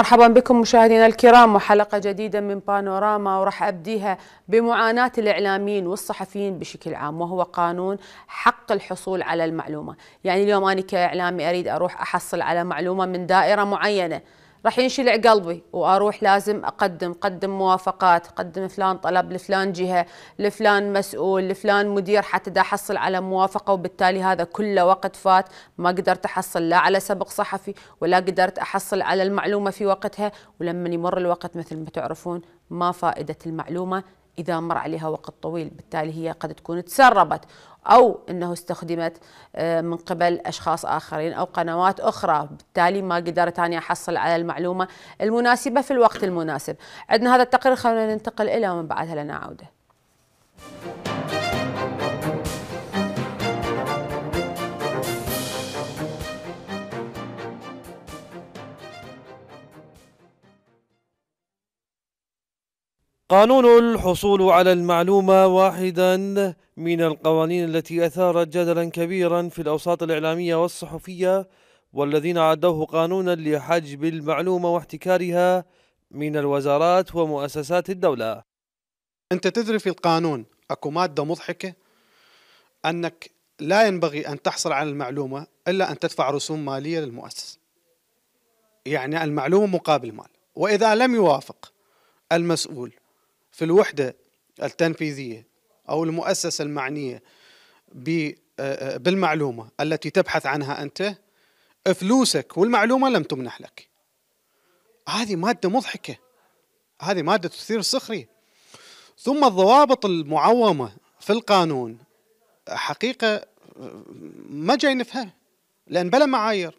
مرحبا بكم مشاهدينا الكرام وحلقة جديدة من بانوراما وراح أبديها بمعاناة الإعلاميين والصحفيين بشكل عام وهو قانون حق الحصول على المعلومة يعني اليوم أنا كإعلامي أريد أروح أحصل على معلومة من دائرة معينة راح ينشلع قلبي واروح لازم اقدم قدم موافقات قدم فلان طلب لفلان جهه لفلان مسؤول لفلان مدير حتى دا احصل على موافقه وبالتالي هذا كله وقت فات ما قدرت احصل لا على سبق صحفي ولا قدرت احصل على المعلومه في وقتها ولما يمر الوقت مثل ما تعرفون ما فائده المعلومه إذا مر عليها وقت طويل بالتالي هي قد تكون تسربت أو أنه استخدمت آه، من قبل أشخاص آخرين أو قنوات أخرى بالتالي ما قدرت أني أحصل على المعلومة المناسبة في الوقت المناسب عندنا هذا التقرير خلونا ننتقل إلى ومن بعدها لنا عودة قانون الحصول على المعلومة واحدا من القوانين التي أثارت جدلا كبيرا في الأوساط الإعلامية والصحفية والذين عدوه قانونا لحجب المعلومة واحتكارها من الوزارات ومؤسسات الدولة أنت تدري في القانون أكو مادة مضحكة أنك لا ينبغي أن تحصل على المعلومة إلا أن تدفع رسوم مالية للمؤسس يعني المعلومة مقابل مال وإذا لم يوافق المسؤول في الوحدة التنفيذية أو المؤسسة المعنية آه، بالمعلومة التي تبحث عنها أنت فلوسك والمعلومة لم تمنح لك هذه مادة مضحكة هذه مادة تثير السخرية ثم الضوابط المعومة في القانون حقيقة ما جاي نفهمها لأن بلا معايير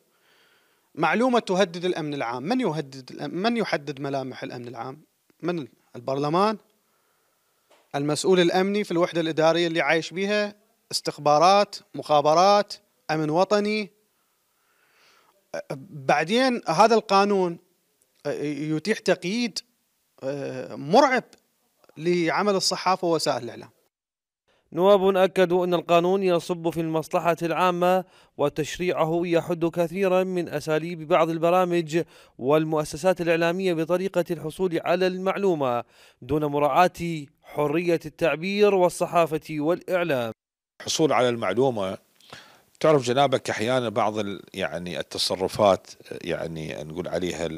معلومة تهدد الأمن العام من يهدد من يحدد ملامح الأمن العام من البرلمان المسؤول الامني في الوحده الاداريه اللي عايش بها استخبارات مخابرات امن وطني بعدين هذا القانون يتيح تقييد آه، مرعب لعمل الصحافه ووسائل الاعلام نواب أكدوا أن القانون يصب في المصلحة العامة وتشريعه يحد كثيرا من أساليب بعض البرامج والمؤسسات الإعلامية بطريقة الحصول على المعلومة دون مراعاة حرية التعبير والصحافة والإعلام الحصول على المعلومة تعرف جنابك أحيانا بعض يعني التصرفات يعني نقول عليها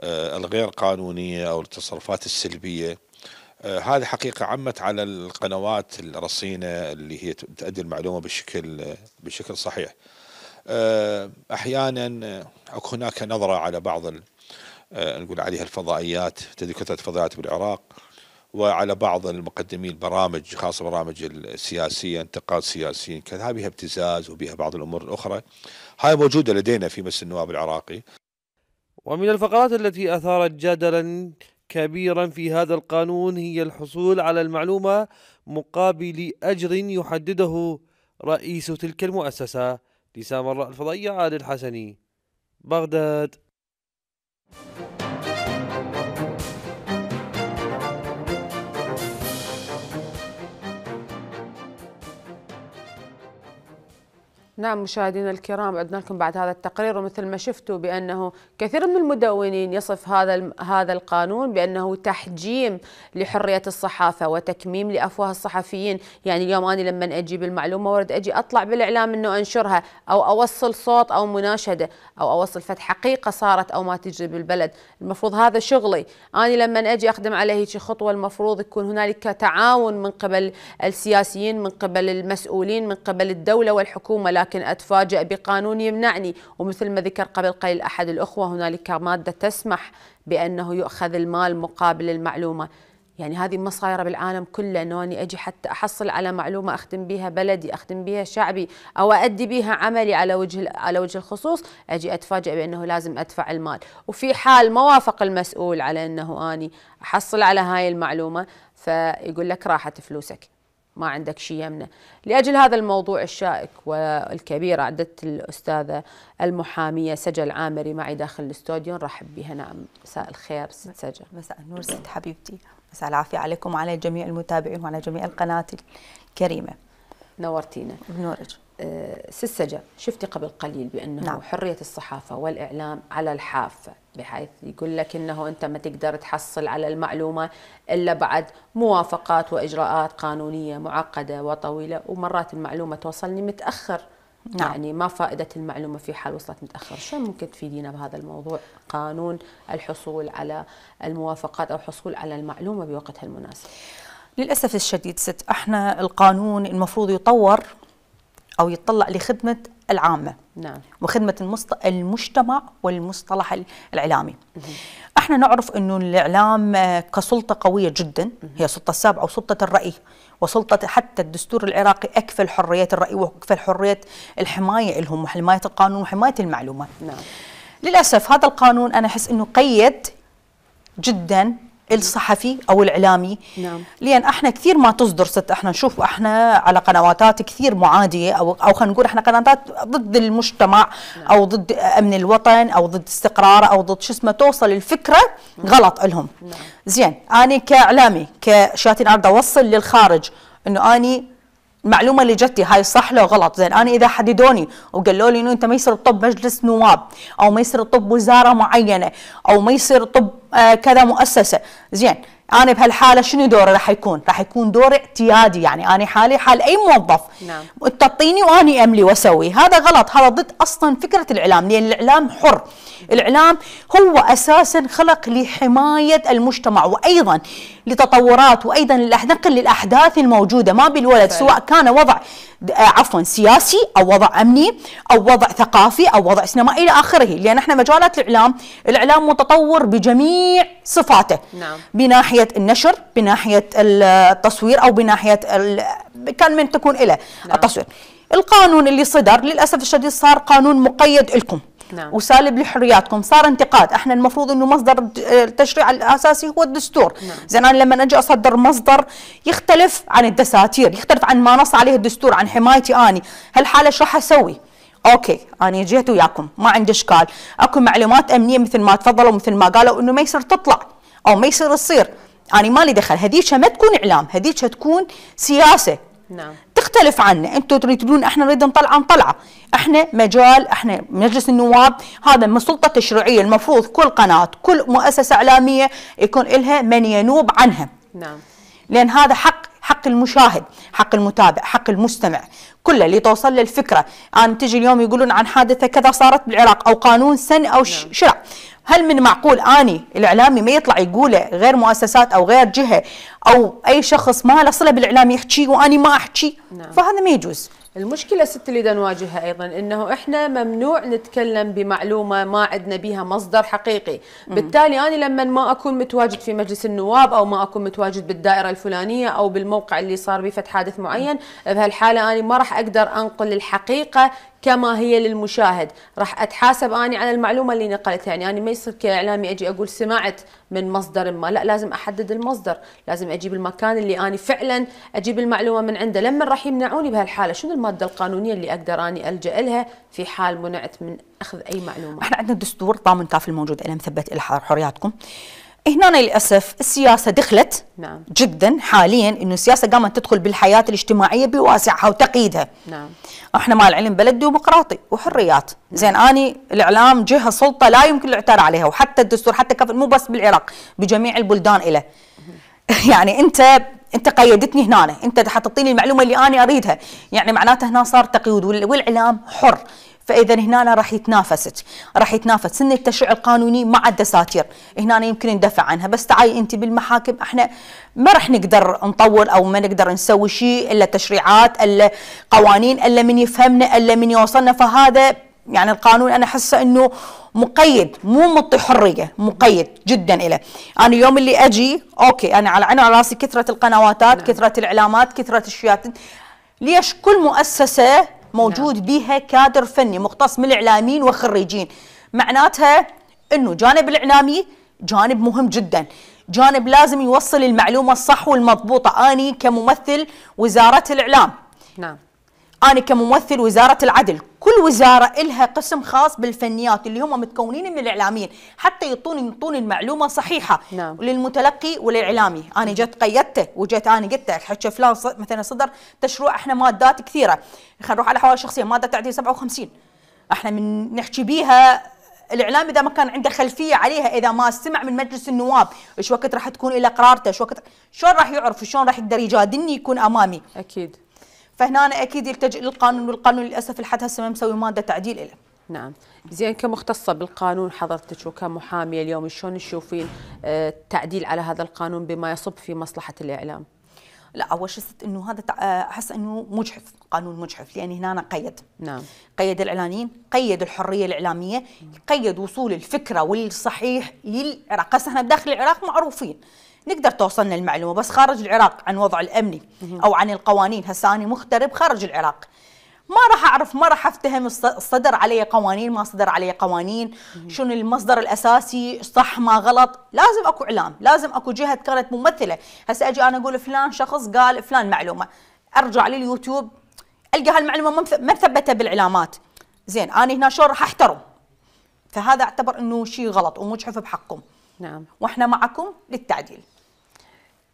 آه، الغير قانونية أو التصرفات السلبية آه، هذه حقيقة عمت على القنوات الرصينة اللي هي تؤدي المعلومة بشكل بشكل صحيح آه، أحيانا آه، أكو هناك نظرة على بعض نقول عليها الفضائيات تدري كثرة الفضائيات بالعراق وعلى بعض المقدمين البرامج خاصة برامج السياسية انتقاد سياسي كذا بها ابتزاز وبها بعض الأمور الأخرى هاي موجودة لدينا في مجلس النواب العراقي ومن الفقرات التي أثارت جدلا كبيرا في هذا القانون هي الحصول على المعلومة مقابل أجر يحدده رئيس تلك المؤسسة لسام الرأي الفضيع عادل الحسني بغداد نعم مشاهدينا الكرام عدنا لكم بعد هذا التقرير ومثل ما شفتوا بانه كثير من المدونين يصف هذا هذا القانون بانه تحجيم لحريه الصحافه وتكميم لافواه الصحفيين، يعني اليوم انا لما اجي بالمعلومه وارد اجي اطلع بالاعلام انه انشرها او اوصل صوت او مناشده او اوصل فت حقيقه صارت او ما تجري بالبلد، المفروض هذا شغلي، انا لما اجي اخدم على هيك خطوه المفروض يكون هنالك تعاون من قبل السياسيين من قبل المسؤولين من قبل الدوله والحكومه لكن لكن أتفاجئ بقانون يمنعني ومثل ما ذكر قبل قليل أحد الأخوة هنالك مادة تسمح بأنه يؤخذ المال مقابل المعلومة يعني هذه ما صايره بالعالم كله انه اني اجي حتى احصل على معلومه اخدم بها بلدي، اخدم بها شعبي او اؤدي بها عملي على وجه على وجه الخصوص، اجي اتفاجئ بانه لازم ادفع المال، وفي حال ما وافق المسؤول على انه اني احصل على هاي المعلومه فيقول لك راحت فلوسك، ما عندك شيء يمنه لأجل هذا الموضوع الشائك والكبير عدت الأستاذة المحامية سجل عامري معي داخل الاستوديو نرحب بها نعم مساء الخير ست سجل مساء النور ست حبيبتي مساء العافية عليكم وعلى جميع المتابعين وعلى جميع القناة الكريمة نورتينا بنورج آه، سسجة شفتي قبل قليل بانه نعم. حريه الصحافه والاعلام على الحافه بحيث يقول لك انه انت ما تقدر تحصل على المعلومه الا بعد موافقات واجراءات قانونيه معقده وطويله ومرات المعلومه توصلني متاخر نعم. يعني ما فائدة المعلومة في حال وصلت متأخر شو ممكن تفيدينا بهذا الموضوع قانون الحصول على الموافقات أو حصول على المعلومة بوقتها المناسب للأسف الشديد ست احنا القانون المفروض يطور أو يتطلع لخدمة العامة نعم. وخدمة المجتمع والمصطلح الإعلامي احنا نعرف أنه الإعلام كسلطة قوية جدا مه. هي سلطة السابعة وسلطة الرأي وسلطة حتى الدستور العراقي أكفل حريات الرأي وأكفل حرية الحماية لهم وحماية القانون وحماية المعلومة نعم. للأسف هذا القانون أنا أحس أنه قيد جدا الصحفي او الاعلامي نعم لان احنا كثير ما تصدر ست احنا نشوف احنا على قنوات كثير معاديه او او خلينا نقول احنا قنوات ضد المجتمع نعم. او ضد امن الوطن او ضد استقراره او ضد شو اسمه توصل الفكره نعم. غلط لهم نعم. زين انا كاعلامي كشاتين اريد اوصل للخارج انه اني المعلومه اللي جتي هاي صح لو غلط زين انا اذا حددوني وقالوا لي انه انت ما يصير طب مجلس نواب او ما يصير طب وزاره معينه او ما يصير طب آه كذا مؤسسه زين انا بهالحاله شنو دوري راح يكون؟ راح يكون دور اعتيادي يعني انا حالي حال اي موظف نعم تعطيني واني املي واسوي، هذا غلط، هذا ضد اصلا فكره الاعلام لان الاعلام حر، الاعلام هو اساسا خلق لحمايه المجتمع وايضا لتطورات وايضا نقل الاحداث الموجوده ما بالولد سواء كان وضع آه، عفوا سياسي او وضع امني او وضع ثقافي او وضع سينمائي الى اخره لان احنا مجالات الاعلام الاعلام متطور بجميع صفاته نعم بناحيه ناحيه النشر بناحيه التصوير او بناحيه كان من تكون إلى نعم. التصوير القانون اللي صدر للاسف الشديد صار قانون مقيد لكم نعم. وسالب لحرياتكم صار انتقاد احنا المفروض انه مصدر التشريع الاساسي هو الدستور نعم. زين انا لما اجي اصدر مصدر يختلف عن الدساتير يختلف عن ما نص عليه الدستور عن حمايتي اني هالحاله ايش راح اسوي اوكي انا جيت وياكم ما عندي اشكال اكو معلومات امنيه مثل ما تفضلوا مثل ما قالوا انه ما يصير تطلع او ما يصير تصير انا ما مالي دخل هذيك ما تكون اعلام هذيك تكون سياسه نعم تختلف عنا انتم تريدون احنا نريد نطلع نطلعه احنا مجال احنا مجلس النواب هذا من سلطه تشريعيه المفروض كل قناه كل مؤسسه اعلاميه يكون لها من ينوب عنها نعم لان هذا حق حق المشاهد حق المتابع حق المستمع كله اللي توصل له الفكره ان تجي اليوم يقولون عن حادثه كذا صارت بالعراق او قانون سن او نعم. شرع هل من معقول اني الاعلامي ما يطلع يقوله غير مؤسسات او غير جهه او اي شخص ما له صله بالاعلام يحكي واني ما احكي نعم. فهذا ما يجوز المشكله ست اللي نواجهها ايضا انه احنا ممنوع نتكلم بمعلومه ما عندنا بها مصدر حقيقي بالتالي انا لما ما اكون متواجد في مجلس النواب او ما اكون متواجد بالدائره الفلانيه او بالموقع اللي صار بفتح حادث معين بهالحاله انا ما راح اقدر انقل الحقيقه كما هي للمشاهد راح اتحاسب اني على المعلومه اللي نقلتها يعني انا ما يصير كاعلامي اجي اقول سمعت من مصدر ما لا لازم احدد المصدر لازم اجيب المكان اللي اني فعلا اجيب المعلومه من عنده لما راح يمنعوني بهالحاله شنو الماده القانونيه اللي اقدر اني الجا لها في حال منعت من اخذ اي معلومه احنا عندنا دستور طامن كافي الموجود الى مثبت حرياتكم هنا للاسف السياسه دخلت نعم. جدا حاليا انه السياسه قامت تدخل بالحياه الاجتماعيه بواسعها وتقييدها نعم احنا مع العلم بلد ديمقراطي وحريات نعم. زين اني الاعلام جهه سلطه لا يمكن الاعتراض عليها وحتى الدستور حتى كفل مو بس بالعراق بجميع البلدان له يعني انت انت قيدتني هنا انت حتعطيني المعلومه اللي انا اريدها يعني معناته هنا صار تقييد والاعلام حر فاذا هنا راح يتنافسك راح يتنافس سن التشريع القانوني مع الدساتير هنا يمكن ندافع عنها بس تعالي انت بالمحاكم احنا ما راح نقدر نطول او ما نقدر نسوي شيء الا تشريعات الا قوانين الا من يفهمنا الا من يوصلنا فهذا يعني القانون انا احسه انه مقيد مو مطي حريه مقيد جدا له انا يوم اللي اجي اوكي انا على عيني على راسي كثره القنواتات نعم. كثره الاعلامات كثره الشياطين ليش كل مؤسسه موجود نعم. بها كادر فني مختص من الاعلاميين وخريجين معناتها انه جانب الاعلامي جانب مهم جدا جانب لازم يوصل المعلومه الصح والمضبوطه اني كممثل وزاره الاعلام نعم انا كممثل وزاره العدل كل وزاره إلها قسم خاص بالفنيات اللي هم متكونين من الاعلاميين حتى يطون يعطون المعلومه صحيحه نعم. للمتلقي وللاعلامي انا جت قيدته وجت انا قلت حكى فلان مثلا صدر تشروع احنا مادات كثيره خلينا نروح على حوالي شخصيه ماده تعديل 57 احنا من نحكي بيها الاعلام اذا ما كان عنده خلفيه عليها اذا ما سمع من مجلس النواب ايش وقت راح تكون الى قرارته ايش وقت شلون راح يعرف شلون راح يقدر يجادلني يكون امامي اكيد فهنا أنا اكيد يلتجئ للقانون والقانون للاسف لحد هسه ما مسوي ماده تعديل له نعم زين كمختصة بالقانون حضرتك وكمحامية اليوم شلون تشوفين آه، التعديل على هذا القانون بما يصب في مصلحة الإعلام؟ لا اول شيء انه هذا آه، احس انه مجحف قانون مجحف لان هنا أنا قيد نعم قيد الاعلانيين قيد الحريه الاعلاميه قيد وصول الفكره والصحيح للعراق هسه احنا بداخل العراق معروفين نقدر توصلنا المعلومه بس خارج العراق عن وضع الامني او عن القوانين هسه انا مغترب خارج العراق ما راح اعرف ما راح افتهم صدر علي قوانين ما صدر علي قوانين شنو المصدر الاساسي صح ما غلط لازم اكو اعلام لازم اكو جهه كانت ممثله هسه اجي انا اقول فلان شخص قال فلان معلومه ارجع لليوتيوب القى هالمعلومه ما مثبته بالاعلامات زين انا هنا شلون راح احترم فهذا اعتبر انه شيء غلط ومجحف بحقهم نعم واحنا معكم للتعديل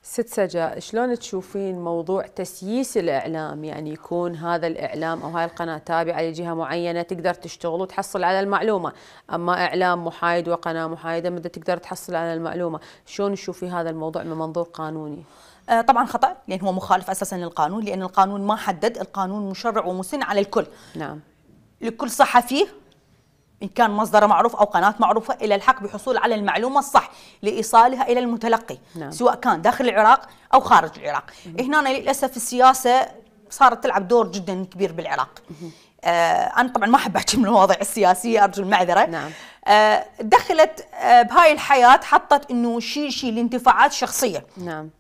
ست سجا شلون تشوفين موضوع تسييس الاعلام يعني يكون هذا الاعلام او هاي القناه تابعه لجهه معينه تقدر تشتغل وتحصل على المعلومه اما اعلام محايد وقناه محايده مدة تقدر تحصل على المعلومه شلون تشوفي هذا الموضوع من منظور قانوني آه، طبعا خطا لان هو مخالف اساسا للقانون لان القانون ما حدد القانون مشرع ومسن على الكل نعم لكل صحفي إن كان مصدر معروف أو قناة معروفة إلى الحق بحصول على المعلومة الصح لإيصالها إلى المتلقي نعم. سواء كان داخل العراق أو خارج العراق هنا للأسف السياسة صارت تلعب دور جدا كبير بالعراق آه أنا طبعا ما أحب أحكي من المواضيع السياسية أرجو المعذرة نعم. آه دخلت آه بهاي الحياة حطت أنه شيء شيء لانتفاعات شخصية نعم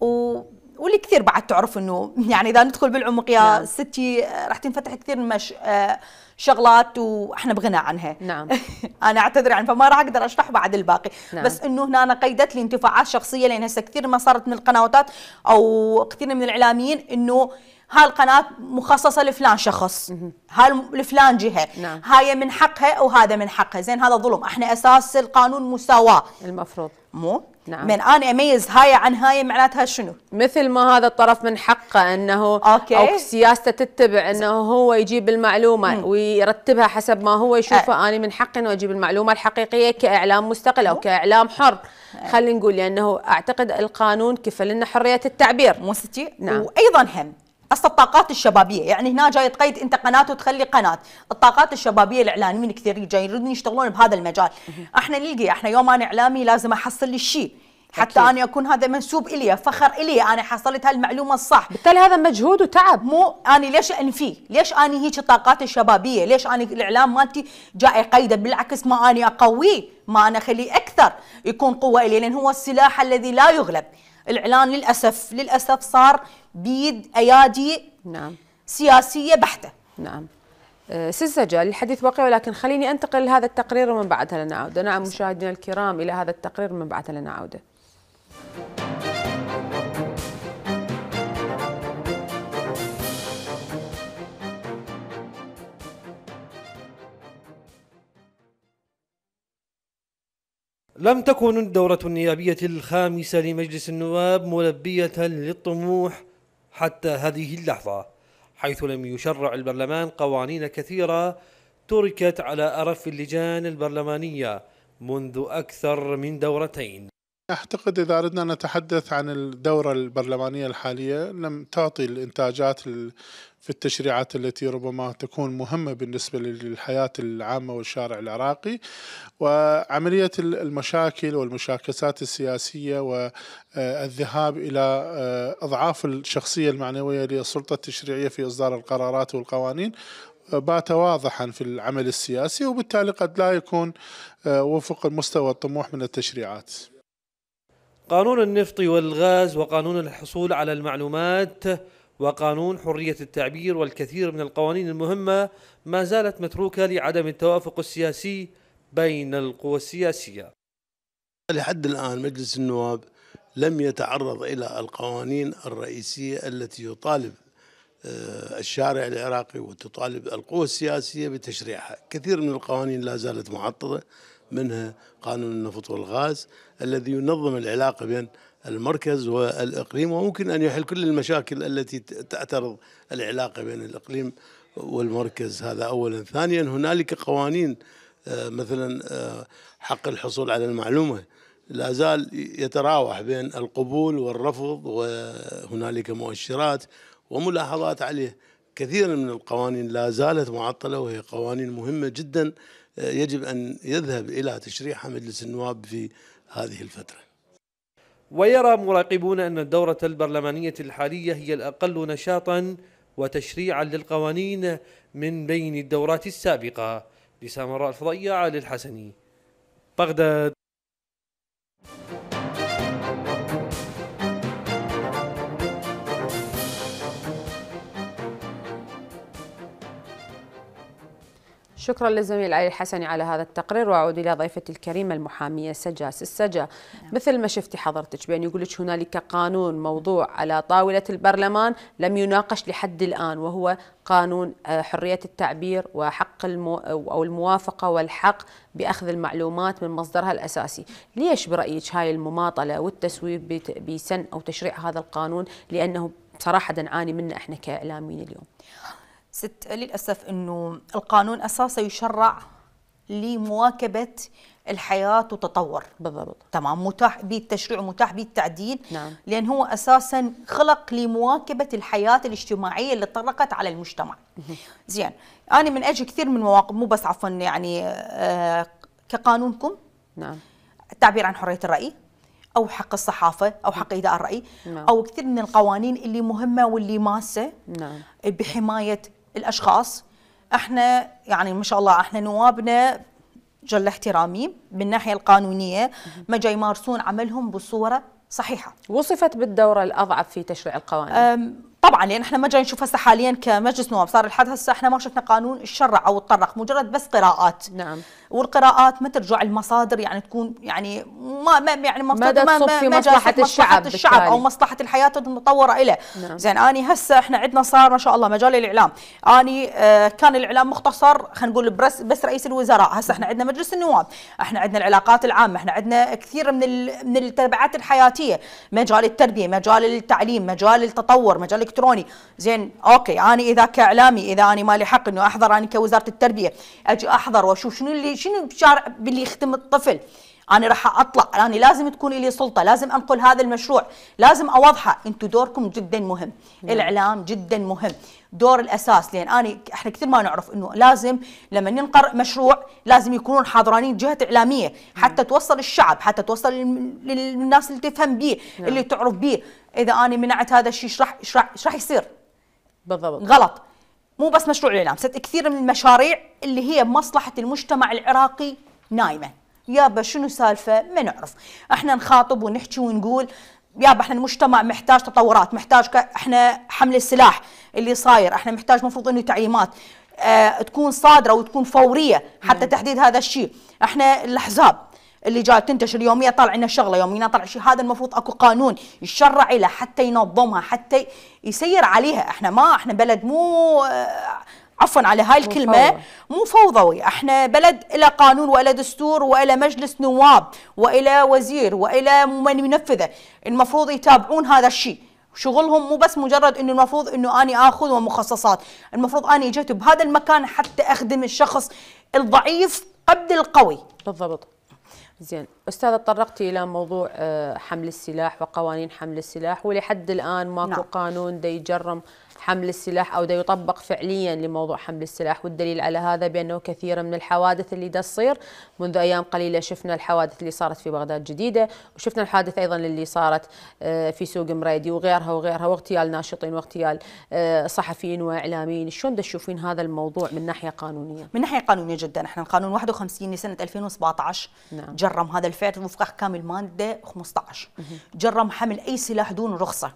و واللي كثير بعد تعرف انه يعني اذا ندخل بالعمق يا نعم. ستي آه، راح تنفتح كثير مش آه شغلات واحنا بغنى عنها نعم انا اعتذر عن فما راح اقدر اشرح بعد الباقي نعم. بس انه هنا أنا قيدت لي انتفاعات شخصيه لان هسه كثير ما صارت من القنوات او كثير من الاعلاميين انه هاي القناه مخصصه لفلان شخص هاي لفلان جهه نعم. هاي من حقها وهذا من حقها زين هذا ظلم احنا اساس القانون مساواه المفروض مو نعم. من انا اميز هاي عن هاي معناتها شنو؟ مثل ما هذا الطرف من حقه انه أوكي. او سياسته تتبع انه هو يجيب المعلومه مم. ويرتبها حسب ما هو يشوفه أه. انا من حقي انه اجيب المعلومه الحقيقيه كاعلام مستقل او كاعلام حر أه. خلينا نقول لانه اعتقد القانون كفل لنا حريه التعبير مو نعم وايضا هم اصلا الطاقات الشبابيه يعني هنا جاي تقيد انت قناه وتخلي قناه الطاقات الشبابيه الاعلاميين كثير جايين يريدون يشتغلون بهذا المجال احنا نلقي احنا يوم انا اعلامي لازم احصل لي الشيء حتى أكيد. انا اكون هذا منسوب الي فخر الي انا حصلت هالمعلومه الصح بالتالي هذا مجهود وتعب مو انا ليش انفيه ليش انا هيك الطاقات الشبابيه ليش انا الاعلام مالتي جاي قيده بالعكس ما انا اقويه ما انا اخليه اكثر يكون قوه الي لان هو السلاح الذي لا يغلب الاعلان للاسف للاسف صار بيد ايادي نعم سياسيه بحته نعم أه، سجل الحديث واقع ولكن خليني أنتقل لهذا التقرير ومن بعدها لنا عودة نعم مشاهدينا الكرام إلى هذا التقرير ومن بعدها لنا عودة لم تكن الدورة النيابية الخامسة لمجلس النواب ملبية للطموح حتى هذه اللحظة حيث لم يشرع البرلمان قوانين كثيرة تركت على أرف اللجان البرلمانية منذ أكثر من دورتين أعتقد إذا أردنا أن نتحدث عن الدورة البرلمانية الحالية لم تعطي الإنتاجات في التشريعات التي ربما تكون مهمة بالنسبة للحياة العامة والشارع العراقي وعملية المشاكل والمشاكسات السياسية والذهاب آه، إلى آه، أضعاف الشخصية المعنوية للسلطة التشريعية في إصدار القرارات والقوانين آه، بات واضحا في العمل السياسي وبالتالي قد لا يكون وفق المستوى الطموح من التشريعات قانون النفط والغاز وقانون الحصول على المعلومات وقانون حرية التعبير والكثير من القوانين المهمة ما زالت متروكة لعدم التوافق السياسي بين القوى السياسية لحد الآن مجلس النواب لم يتعرض إلى القوانين الرئيسية التي يطالب آه، الشارع العراقي وتطالب القوى السياسية بتشريعها كثير من القوانين لا زالت معطلة منها قانون النفط والغاز الذي ينظم العلاقة بين المركز والإقليم وممكن أن يحل كل المشاكل التي تعترض العلاقة بين الإقليم والمركز هذا أولا ثانيا هنالك قوانين آه، مثلا آه، حق الحصول على المعلومة لا زال يتراوح بين القبول والرفض وهنالك مؤشرات وملاحظات عليه كثير من القوانين لا زالت معطلة وهي قوانين مهمة جدا آه، يجب أن يذهب إلى تشريعها مجلس النواب في هذه الفترة ويرى مراقبون أن الدورة البرلمانية الحالية هي الأقل نشاطا وتشريعا للقوانين من بين الدورات السابقة لسامراء علي للحسني بغداد شكرا للزميل علي الحسني على هذا التقرير واعود الى ضيفتي الكريمه المحاميه سجاس السجا نعم. مثل ما شفتي حضرتك بان يقول لك هنالك قانون موضوع على طاوله البرلمان لم يناقش لحد الان وهو قانون آه، حريه التعبير وحق المو او الموافقه والحق باخذ المعلومات من مصدرها الاساسي، ليش برايك هاي المماطله والتسويف بسن او تشريع هذا القانون لانه صراحه نعاني منه احنا كاعلاميين اليوم. ست للأسف أنه القانون أساسا يشرع لمواكبة الحياة وتطور بالضبط تمام متاح به التشريع ومتاح به التعديل نعم. لأن هو أساسا خلق لمواكبة الحياة الاجتماعية اللي طرقت على المجتمع زين أنا من أجي كثير من مواقف مو بس عفوا يعني آه كقانونكم نعم التعبير عن حرية الرأي أو حق الصحافة أو حق إيداء الرأي نعم. أو كثير من القوانين اللي مهمة واللي ماسة نعم. بحماية الاشخاص احنا يعني ما شاء الله احنا نوابنا جل احترامي من الناحيه القانونيه ما جاي يمارسون عملهم بصوره صحيحه وصفت بالدوره الاضعف في تشريع القوانين طبعا لان احنا ما جاي نشوف هسه حاليا كمجلس نواب صار لحد هسه احنا ما شفنا قانون شرع او تطرق مجرد بس قراءات نعم والقراءات ما ترجع المصادر يعني تكون يعني ما, ما يعني ما تصب في ما مصلحه الشعب الشعب بالتالي. او مصلحه الحياه المتطوره له نعم. زين اني هسه احنا عندنا صار ما شاء الله مجال الاعلام اني آه كان الاعلام مختصر خلينا نقول بس بس رئيس الوزراء هسه احنا عندنا مجلس النواب احنا عندنا العلاقات العامه احنا عندنا كثير من من التبعات الحياتيه مجال التربيه مجال التعليم مجال التطور مجال الالكتروني زين اوكي انا اذا كاعلامي اذا انا مالي حق انه احضر انا كوزاره التربيه اجي احضر واشوف شنو اللي شنو بشارع باللي يخدم الطفل انا راح اطلع انا لازم تكون لي سلطه لازم انقل هذا المشروع لازم اوضحه انتم دوركم جدا مهم نعم. الاعلام جدا مهم دور الاساس لان انا احنا كثير ما نعرف انه لازم لما ينقر مشروع لازم يكونون حاضرانين جهه اعلاميه حتى توصل الشعب حتى توصل للناس اللي تفهم به نعم. اللي تعرف به اذا انا منعت هذا الشيء ايش راح ايش راح يصير بالضبط غلط مو بس مشروع الاعلام ست كثير من المشاريع اللي هي مصلحه المجتمع العراقي نايمه يابا شنو سالفه ما نعرف احنا نخاطب ونحكي ونقول يابا احنا المجتمع محتاج تطورات محتاج ك... احنا حمل السلاح اللي صاير احنا محتاج مفروض انه تعليمات اه تكون صادره وتكون فوريه حتى مم. نعم. تحديد هذا الشيء احنا الاحزاب اللي جاي تنتشر يوميا طالع لنا شغله يوميا طالع شيء هذا المفروض اكو قانون يشرع له حتى ينظمها حتى يسير عليها احنا ما احنا بلد مو آه، عفوا على هاي الكلمة مو فوضوي احنا بلد إلى قانون وإلى دستور وإلى مجلس نواب وإلى وزير وإلى من ينفذه المفروض يتابعون هذا الشيء شغلهم مو بس مجرد انه المفروض انه اني اخذ ومخصصات المفروض اني جيت بهذا المكان حتى اخدم الشخص الضعيف قبل القوي بالضبط زين استاذه تطرقتي الى موضوع آه، حمل السلاح وقوانين حمل السلاح ولحد الان ماكو نعم. قانون دا يجرم حمل السلاح أو دا يطبق فعليا لموضوع حمل السلاح والدليل على هذا بأنه كثير من الحوادث اللي دا تصير منذ أيام قليلة شفنا الحوادث اللي صارت في بغداد جديدة وشفنا الحادث أيضا اللي صارت آه، في سوق مريدي وغيرها وغيرها واغتيال ناشطين واغتيال آه، صحفيين وإعلاميين شلون دا تشوفين هذا الموضوع من ناحية قانونية؟ من ناحية قانونية جدا احنا القانون 51 لسنة 2017 نعم. جرم هذا الفعل وفق أحكام المادة 15 جرم حمل أي سلاح دون رخصة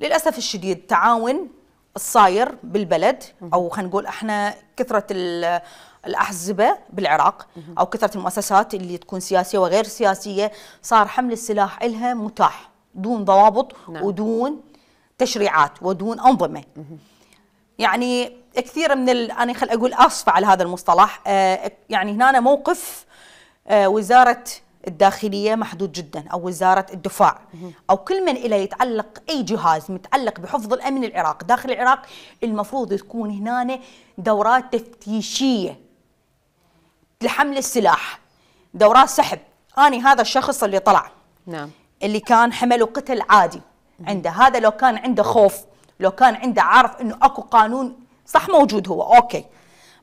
للاسف الشديد تعاون الصاير بالبلد او خلينا نقول احنا كثره الاحزبه بالعراق او كثره المؤسسات اللي تكون سياسيه وغير سياسيه صار حمل السلاح الها متاح دون ضوابط نعم. ودون تشريعات ودون انظمه يعني كثير من ال... انا خل اقول اسفه على هذا المصطلح آه يعني هنا موقف آه وزاره الداخلية محدود جدا أو وزارة الدفاع أو كل من إلى يتعلق أي جهاز متعلق بحفظ الأمن العراق داخل العراق المفروض تكون هنا دورات تفتيشية لحمل السلاح دورات سحب أني هذا الشخص اللي طلع نعم. اللي كان حمل وقتل عادي عنده هذا لو كان عنده خوف لو كان عنده عارف أنه أكو قانون صح موجود هو أوكي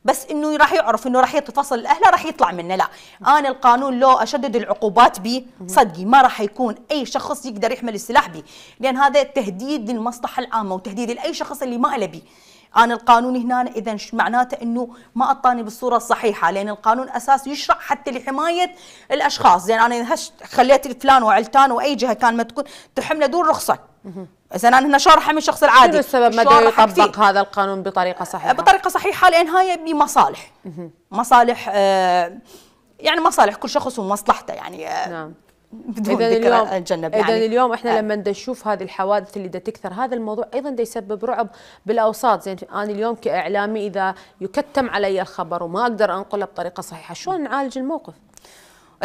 بس انه راح يعرف انه راح يتفصل الاهله راح يطلع منه لا انا القانون لو اشدد العقوبات به صدقي ما راح يكون اي شخص يقدر يحمل السلاح به لان هذا تهديد للمصلحه العامه وتهديد لاي شخص اللي ما له به انا القانون هنا اذا معناته انه ما اعطاني بالصوره الصحيحه لان القانون اساس يشرع حتى لحمايه الاشخاص زين انا خليت فلان وعلتان واي جهه كان ما تكون تحمله دون رخصه انا هنا شارحة من الشخص العادي شنو السبب ما يطبق هذا القانون بطريقه صحيحه؟ بطريقه صحيحه لان هاي بمصالح مصالح آه، يعني مصالح كل شخص ومصلحته يعني آه، نعم بدون إذن اليوم يعني اذا اليوم احنا آه. لما نشوف هذه الحوادث اللي تكثر هذا الموضوع ايضا يسبب رعب بالاوساط زين انا اليوم كاعلامي اذا يكتم علي الخبر وما اقدر انقله بطريقه صحيحه شلون نعالج الموقف؟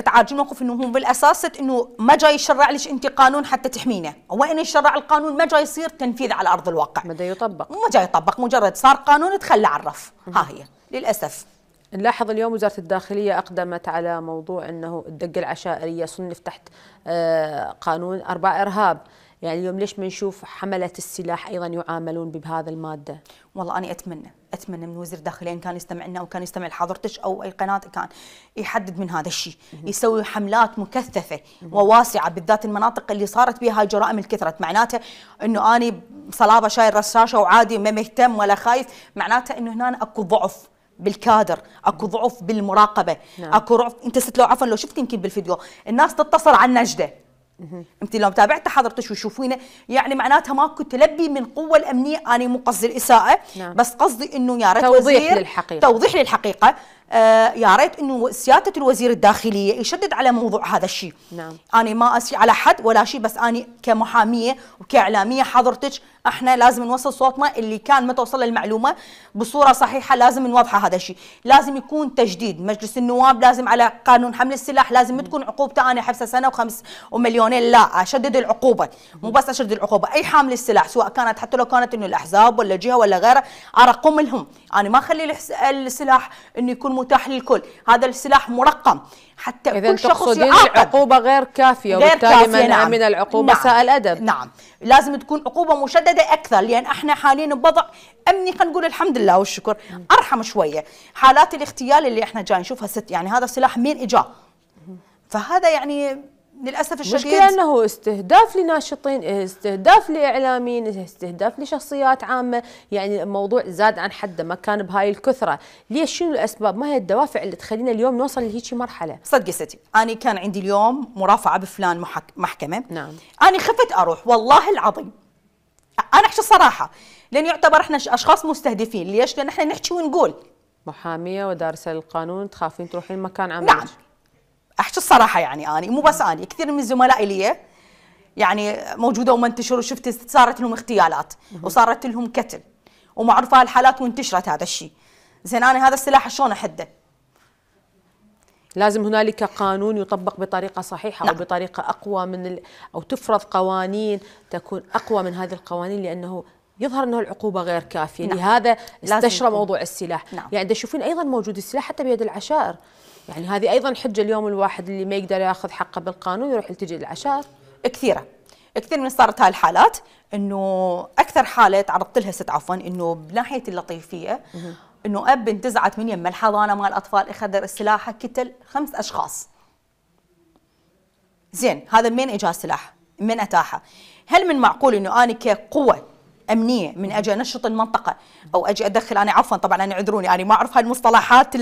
تعالجي الموقف انه هو بالاساس انه ما جاي يشرع لك انت قانون حتى تحمينه وين يشرع القانون ما جاي يصير تنفيذ على ارض الواقع ما جاي يطبق ما جاي يطبق مجرد صار قانون تخلى على الرف ها هي للاسف نلاحظ اليوم وزارة الداخلية أقدمت على موضوع أنه الدقة العشائرية صنف تحت آه، قانون أربع إرهاب يعني اليوم ليش ما نشوف حملة السلاح أيضا يعاملون بهذا المادة والله أنا أتمنى أتمنى من وزير الداخلية إن كان يستمع لنا أو كان يستمع لحضرتك أو أي قناة كان يحدد من هذا الشيء يسوي حملات مكثفة وواسعة بالذات المناطق اللي صارت بها جرائم الكثرة معناته أنه أنا صلابة شايل رشاشة وعادي ما مهتم ولا خايف معناته أنه هنا أكو ضعف بالكادر اكو ضعف بالمراقبه نعم. اكو ضعف انت ست لو عفوا لو شفت يمكن بالفيديو الناس تتصل على نجده انت لو تابعت حضرتك وشوفينا يعني معناتها ماكو تلبي من قوه الامنيه انا مو قصدي الاساءه نعم. بس قصدي انه يا ريت توضيح للحقيقه توضيح للحقيقه آه، يا ريت انه سياده الوزير الداخليه يشدد على موضوع هذا الشيء نعم انا ما اسي على حد ولا شيء بس انا كمحاميه وكاعلاميه حضرتك احنا لازم نوصل صوتنا اللي كان ما توصل المعلومه بصوره صحيحه لازم نوضحه هذا الشيء لازم يكون تجديد مجلس النواب لازم على قانون حمل السلاح لازم تكون عقوبته انا حبسه سنه وخمس ومليونين لا اشدد العقوبه مو بس اشدد العقوبه اي حامل السلاح سواء كانت حتى لو كانت انه الاحزاب ولا جهه ولا غيره ارقم لهم انا ما اخلي السلاح انه يكون متاح للكل هذا السلاح مرقم حتى كل شخص يعاقب العقوبة غير كافية غير كافية منع نعم. من العقوبة نعم. ساء الأدب نعم لازم تكون عقوبة مشددة أكثر لأن احنا حاليا بوضع أمني خلينا نقول الحمد لله والشكر أرحم شوية حالات الاغتيال اللي احنا جاي نشوفها ست يعني هذا سلاح مين إجاه فهذا يعني للاسف الشديد المشكله انه استهداف لناشطين استهداف لاعلاميين استهداف لشخصيات عامه يعني الموضوع زاد عن حده ما كان بهاي الكثره ليش شنو الاسباب ما هي الدوافع اللي تخلينا اليوم نوصل لهيك مرحله صدقي ستي انا كان عندي اليوم مرافعه بفلان محك... محكمه نعم انا خفت اروح والله العظيم انا احكي الصراحه لان يعتبر احنا اشخاص مستهدفين ليش لان احنا نحكي ونقول محاميه ودارسه للقانون تخافين تروحين مكان عمل نعم احكي الصراحه يعني اني مو بس اني كثير من زملائي لي يعني موجوده ومنتشر وشفت صارت لهم اغتيالات وصارت لهم كتل ومعروفه الحالات وانتشرت هذا الشيء زين انا هذا السلاح شلون احده لازم هنالك قانون يطبق بطريقه صحيحه نعم. او بطريقه اقوى من ال... او تفرض قوانين تكون اقوى من هذه القوانين لانه يظهر انه العقوبه غير كافيه نعم. لهذا استشرى موضوع السلاح نعم. يعني تشوفين ايضا موجود السلاح حتى بيد العشائر يعني هذه ايضا حجه اليوم الواحد اللي ما يقدر ياخذ حقه بالقانون يروح يلتجئ للعشائر كثيره كثير من صارت هاي الحالات انه اكثر حاله تعرضت لها ست عفوا انه بناحيه اللطيفيه انه اب انتزعت من يم الحضانه مال الاطفال اخذ السلاح قتل خمس اشخاص زين هذا من اجى السلاح من اتاحه هل من معقول انه انا كقوه امنيه من اجي انشط المنطقه او اجي ادخل انا عفوا طبعا انا عذروني يعني ما اعرف هالمصطلحات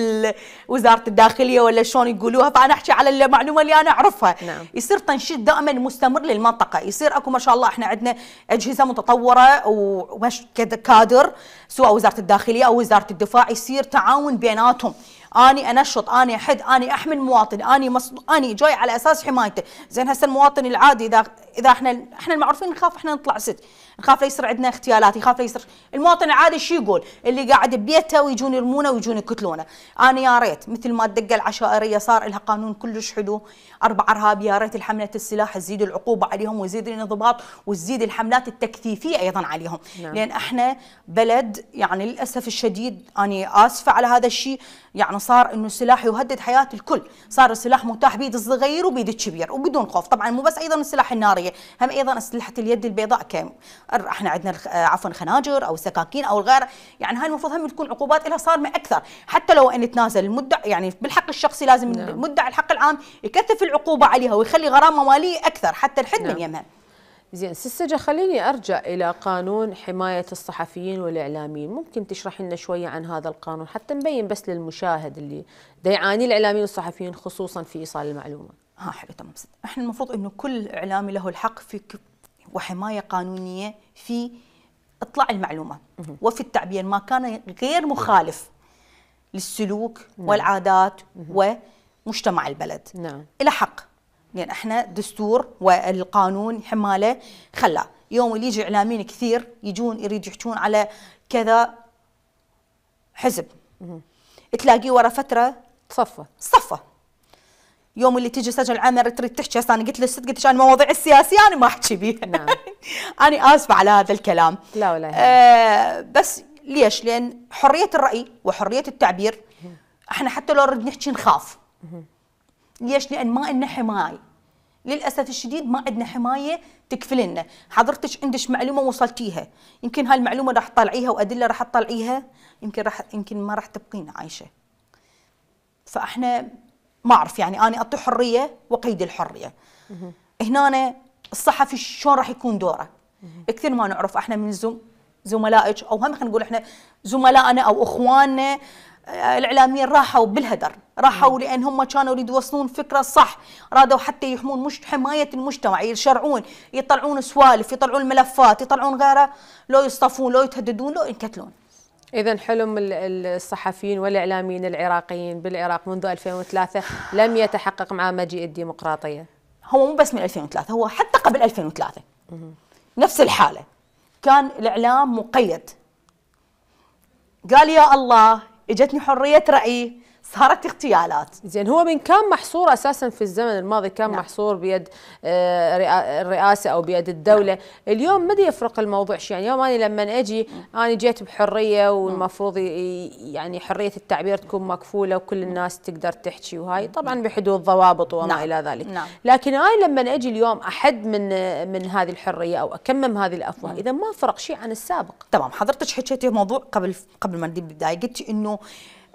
وزاره الداخليه ولا شلون يقولوها فانا احكي على المعلومه اللي انا اعرفها نعم. يصير تنشيط دائما مستمر للمنطقه يصير اكو ما شاء الله احنا عندنا اجهزه متطوره ومش كادر سواء وزاره الداخليه او وزاره الدفاع يصير تعاون بيناتهم اني انشط اني احد اني احمي المواطن اني مص... اني جاي على اساس حمايته زين هسه المواطن العادي اذا اذا احنا احنا المعروفين نخاف احنا نطلع ست نخاف لا يصير عندنا اغتيالات يخاف لا يصير المواطن العادي شو يقول اللي قاعد ببيته ويجون يرمونه ويجون يقتلونه انا يا ريت مثل ما الدقه العشائريه صار لها قانون كلش حلو اربع ارهاب يا ريت الحمله السلاح تزيد العقوبه عليهم وتزيد الانضباط وتزيد الحملات التكثيفيه ايضا عليهم نعم. لان احنا بلد يعني للاسف الشديد انا اسفه على هذا الشيء يعني صار انه السلاح يهدد حياه الكل صار السلاح متاح بيد الصغير وبيد الكبير وبدون خوف طبعا مو بس ايضا السلاح الناري الحراريه هم ايضا اسلحه اليد البيضاء ك احنا عندنا آه، عفوا خناجر او سكاكين او الغير يعني هاي المفروض هم تكون عقوبات لها صارمه اكثر حتى لو ان تنازل المدعي يعني بالحق الشخصي لازم نعم. المدعي الحق العام يكثف العقوبه عليها ويخلي غرامه ماليه اكثر حتى الحد نعم. من يمها زين سسجة خليني أرجع إلى قانون حماية الصحفيين والإعلاميين ممكن تشرح لنا شوية عن هذا القانون حتى نبين بس للمشاهد اللي دا يعاني الإعلاميين والصحفيين خصوصا في إيصال المعلومات ها حلو تمام احنا المفروض انه كل اعلامي له الحق في وحمايه قانونيه في اطلاع المعلومه وفي التعبير ما كان غير مخالف للسلوك نعم. والعادات ومجتمع البلد نعم. الى حق لان يعني احنا دستور والقانون حماله خلاه يوم اللي يجي اعلاميين كثير يجون يريد يحجون على كذا حزب تلاقيه ورا فتره صفى صفى يوم اللي تجي سجل عمل تريد تحكي انا قلت لك صدق قلت المواضيع السياسيه انا ما احكي بيها نعم انا اسفه على هذا الكلام لا ولا آه بس ليش؟ لان حريه الراي وحريه التعبير احنا حتى لو نريد نحكي نخاف ليش؟ لان ما عندنا حمايه للاسف الشديد ما عندنا حمايه تكفي لنا، حضرتك عندك معلومه وصلتيها، يمكن هاي المعلومه راح تطلعيها وادله راح تطلعيها، يمكن راح يمكن ما راح تبقين عايشه. فاحنا ما اعرف يعني انا اعطي حريه وقيد الحريه هنا الصحفي شلون راح يكون دوره كثير ما نعرف احنا من زم زملائك او هم خلينا نقول احنا زملائنا او اخواننا آه، الاعلاميين راحوا بالهدر راحوا لان هم كانوا يريدوا يوصلون فكره صح رادوا حتى يحمون مش حمايه المجتمع يشرعون يطلعون سوالف يطلعون ملفات يطلعون غيره لو يصطفون لو يتهددون لو ينكتلون إذا حلم الصحفيين والإعلاميين العراقيين بالعراق منذ 2003 لم يتحقق مع مجيء الديمقراطية هو مو بس من 2003 هو حتى قبل 2003 نفس الحالة كان الإعلام مقيد قال يا الله اجتني حرية رأي صارت اغتيالات زين هو من كان محصور اساسا في الزمن الماضي كان نعم. محصور بيد آه، الرئاسه او بيد الدوله نعم. اليوم ما يفرق الموضوع شيء يعني اليوم انا لما اجي نعم. انا جيت بحريه نعم. والمفروض يعني حريه التعبير تكون مكفوله وكل نعم. الناس تقدر تحكي وهاي طبعا بحدود ضوابط وما نعم. الى ذلك نعم. لكن انا لما اجي اليوم احد من من هذه الحريه او اكمم هذه الافواه اذا ما فرق شيء عن السابق تمام حضرتك حكيتي موضوع قبل قبل ما نبدا قلتي انه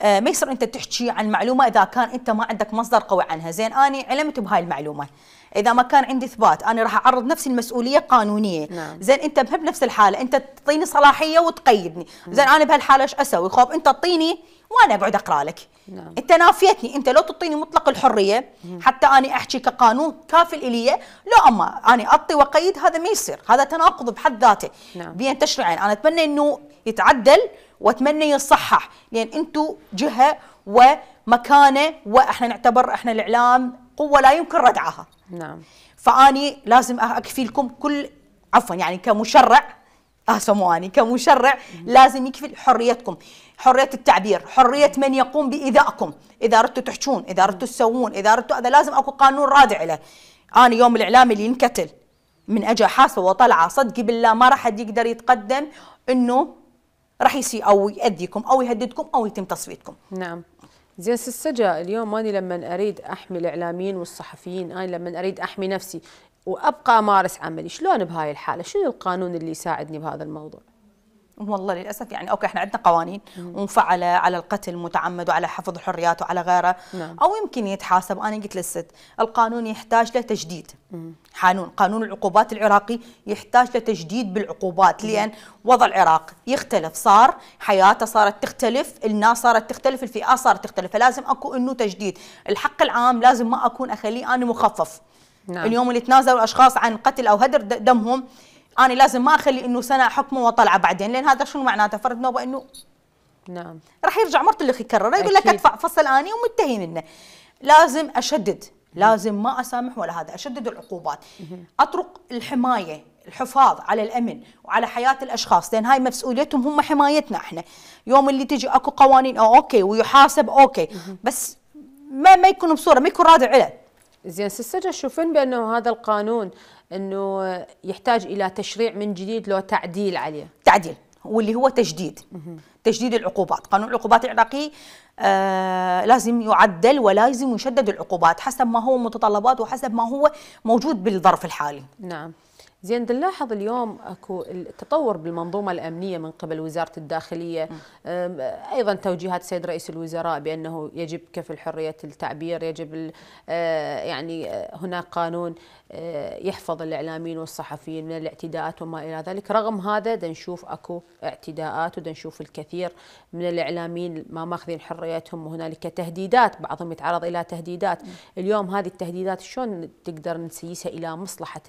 آه، ما يصير انت تحكي عن معلومه اذا كان انت ما عندك مصدر قوي عنها زين انا علمت بهاي المعلومه اذا ما كان عندي اثبات انا راح اعرض نفسي لمسؤوليه قانونيه نعم. زين انت بنفس الحاله انت تعطيني صلاحيه وتقيدني نعم. زين انا بهالحاله ايش اسوي خوف انت تعطيني وانا اقعد اقرا لك نعم. انت نافيتني انت لو تعطيني مطلق الحريه حتى انا احكي كقانون كافل الي لو اما انا اعطي وقيد هذا ما يصير هذا تناقض بحد ذاته نعم. بين تشريعين انا اتمنى انه يتعدل واتمنى يصحح لان انتم جهه ومكانه واحنا نعتبر احنا الاعلام قوه لا يمكن ردعها نعم فاني لازم اكفي لكم كل عفوا يعني كمشرع اسمواني آه، اني كمشرع لازم يكفي حريتكم حريه التعبير حريه من يقوم بايذائكم اذا ردتوا تحجون اذا ردتوا تسوون اذا ردتوا هذا لازم اكو قانون رادع له انا يوم الاعلام اللي ينكتل من اجى حاسه وطلعه صدقي بالله ما راح حد يقدر يتقدم انه راح يسي او يأذيكم او يهددكم او يتم تصفيتكم نعم زين السجا اليوم انا لما اريد احمي الاعلاميين والصحفيين انا لما اريد احمي نفسي وابقى امارس عملي شلون بهاي الحاله شنو القانون اللي يساعدني بهذا الموضوع والله للاسف يعني اوكي احنا عندنا قوانين ومفعله على القتل المتعمد وعلى حفظ الحريات وعلى غيره نعم. او يمكن يتحاسب انا قلت للست القانون يحتاج لتجديد قانون قانون العقوبات العراقي يحتاج لتجديد بالعقوبات نعم. لان وضع العراق يختلف صار حياته صارت تختلف الناس صارت تختلف الفئات صارت تختلف فلازم اكو انه تجديد الحق العام لازم ما اكون اخليه انا مخفف نعم. اليوم اللي تنازلوا اشخاص عن قتل او هدر دمهم انا لازم ما اخلي انه سنه حكمه واطلعه بعدين لان هذا شنو معناته فرد نوبه انه نعم راح يرجع اللي يكرر يقول لك ادفع فصل اني ومنتهي منه لازم اشدد لازم ما اسامح ولا هذا اشدد العقوبات اطرق الحمايه الحفاظ على الامن وعلى حياه الاشخاص لان هاي مسؤوليتهم هم حمايتنا احنا يوم اللي تجي اكو قوانين أو اوكي ويحاسب اوكي بس ما ما يكون بصوره ما يكون رادع له زين سلسلة تشوفين بأنه هذا القانون أنه يحتاج إلى تشريع من جديد لو تعديل عليه تعديل واللي هو تجديد تجديد العقوبات قانون العقوبات العراقي آه لازم يعدل ولازم يشدد العقوبات حسب ما هو متطلبات وحسب ما هو موجود بالظرف الحالي نعم زين نلاحظ اليوم اكو التطور بالمنظومه الامنيه من قبل وزاره الداخليه ايضا توجيهات السيد رئيس الوزراء بانه يجب كفل حريه التعبير يجب آه، يعني آه، هناك قانون آه، يحفظ الاعلاميين والصحفيين من الاعتداءات وما الى ذلك رغم هذا دنشوف اكو اعتداءات ودنشوف الكثير من الاعلاميين ما ماخذين حريتهم وهنالك تهديدات بعضهم يتعرض الى تهديدات اليوم هذه التهديدات شلون تقدر نسيسها الى مصلحه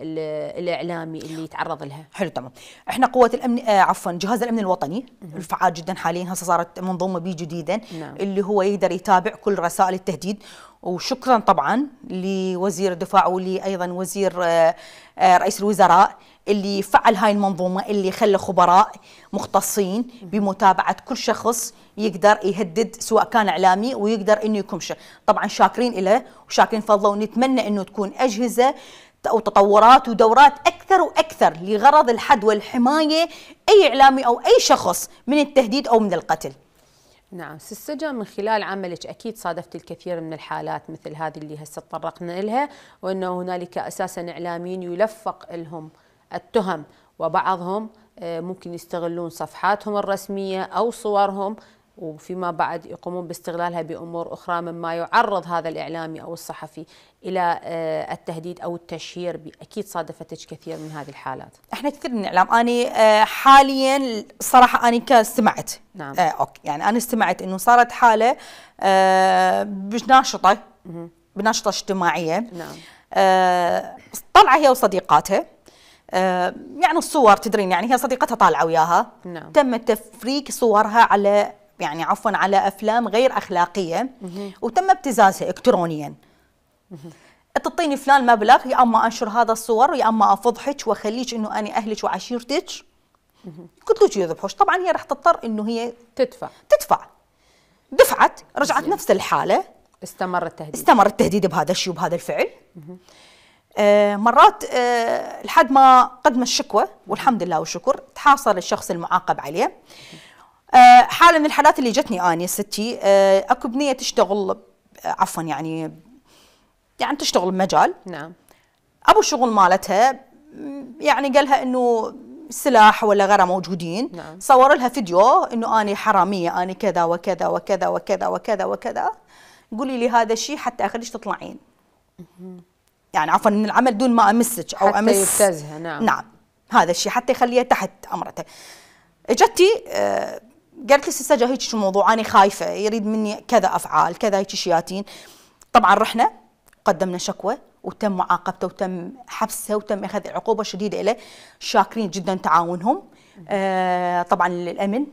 ال الاعلامي اللي يتعرض لها حلو تمام احنا قوات الامن آه عفوا جهاز الامن الوطني الفعال جدا حاليا هسه صارت منظومه بي جديدا نعم. اللي هو يقدر يتابع كل رسائل التهديد وشكرا طبعا لوزير الدفاع ولايضا وزير آه آه رئيس الوزراء اللي فعل هاي المنظومه اللي خلى خبراء مختصين بمتابعه كل شخص يقدر يهدد سواء كان اعلامي ويقدر انه يكمشه طبعا شاكرين له وشاكرين فضله ونتمنى انه تكون اجهزه أو تطورات ودورات أكثر وأكثر لغرض الحد والحماية أي إعلامي أو أي شخص من التهديد أو من القتل نعم سجا من خلال عملك اكيد صادفت الكثير من الحالات مثل هذه اللي هسه تطرقنا لها وانه هنالك اساسا اعلاميين يلفق لهم التهم وبعضهم آه، ممكن يستغلون صفحاتهم الرسميه او صورهم وفيما بعد يقومون باستغلالها بامور اخرى مما يعرض هذا الاعلامي او الصحفي الى آه، التهديد او التشهير اكيد صادفتك كثير من هذه الحالات احنا كثير من الاعلام انا آه، حاليا صراحه انا كاستمعت نعم آه، اوكي يعني انا استمعت انه صارت حاله بناشطه بناشطه اجتماعيه نعم طلعه هي وصديقاتها يعني الصور تدرين يعني هي صديقتها طالعه وياها نعم. تم تفريك صورها على يعني عفوا على افلام غير اخلاقيه وتم ابتزازها الكترونيا تعطيني فلان مبلغ يا اما انشر هذا الصور يا اما افضحك واخليك انه انا اهلك وعشيرتك قلت لك يذبحوش طبعا هي راح تضطر انه هي تدفع تدفع دفعت رجعت نفس الحاله استمر التهديد استمر التهديد بهذا الشيء وبهذا الفعل آه مرات آه لحد ما قدم الشكوى والحمد لله والشكر تحاصر الشخص المعاقب عليه آه، حاله من الحالات اللي جتني اني ستي آه، اكو بنيه تشتغل عفوا يعني يعني تشتغل بمجال نعم ابو الشغل مالتها يعني قالها انه سلاح ولا غيره موجودين نعم. صور لها فيديو انه اني حراميه اني كذا وكذا وكذا وكذا وكذا وكذا قولي لي هذا الشيء حتى اخليك تطلعين يعني عفوا من العمل دون ما امسك او حتى امس يبتزها نعم نعم هذا الشيء حتى يخليها تحت امرته اجتي آه قالت لي سسجة هيك شو موضوع أنا خايفة يريد مني كذا أفعال كذا هيك شياتين طبعا رحنا قدمنا شكوى وتم معاقبته وتم حبسه وتم اخذ عقوبه شديده له شاكرين جدا تعاونهم آه طبعا للامن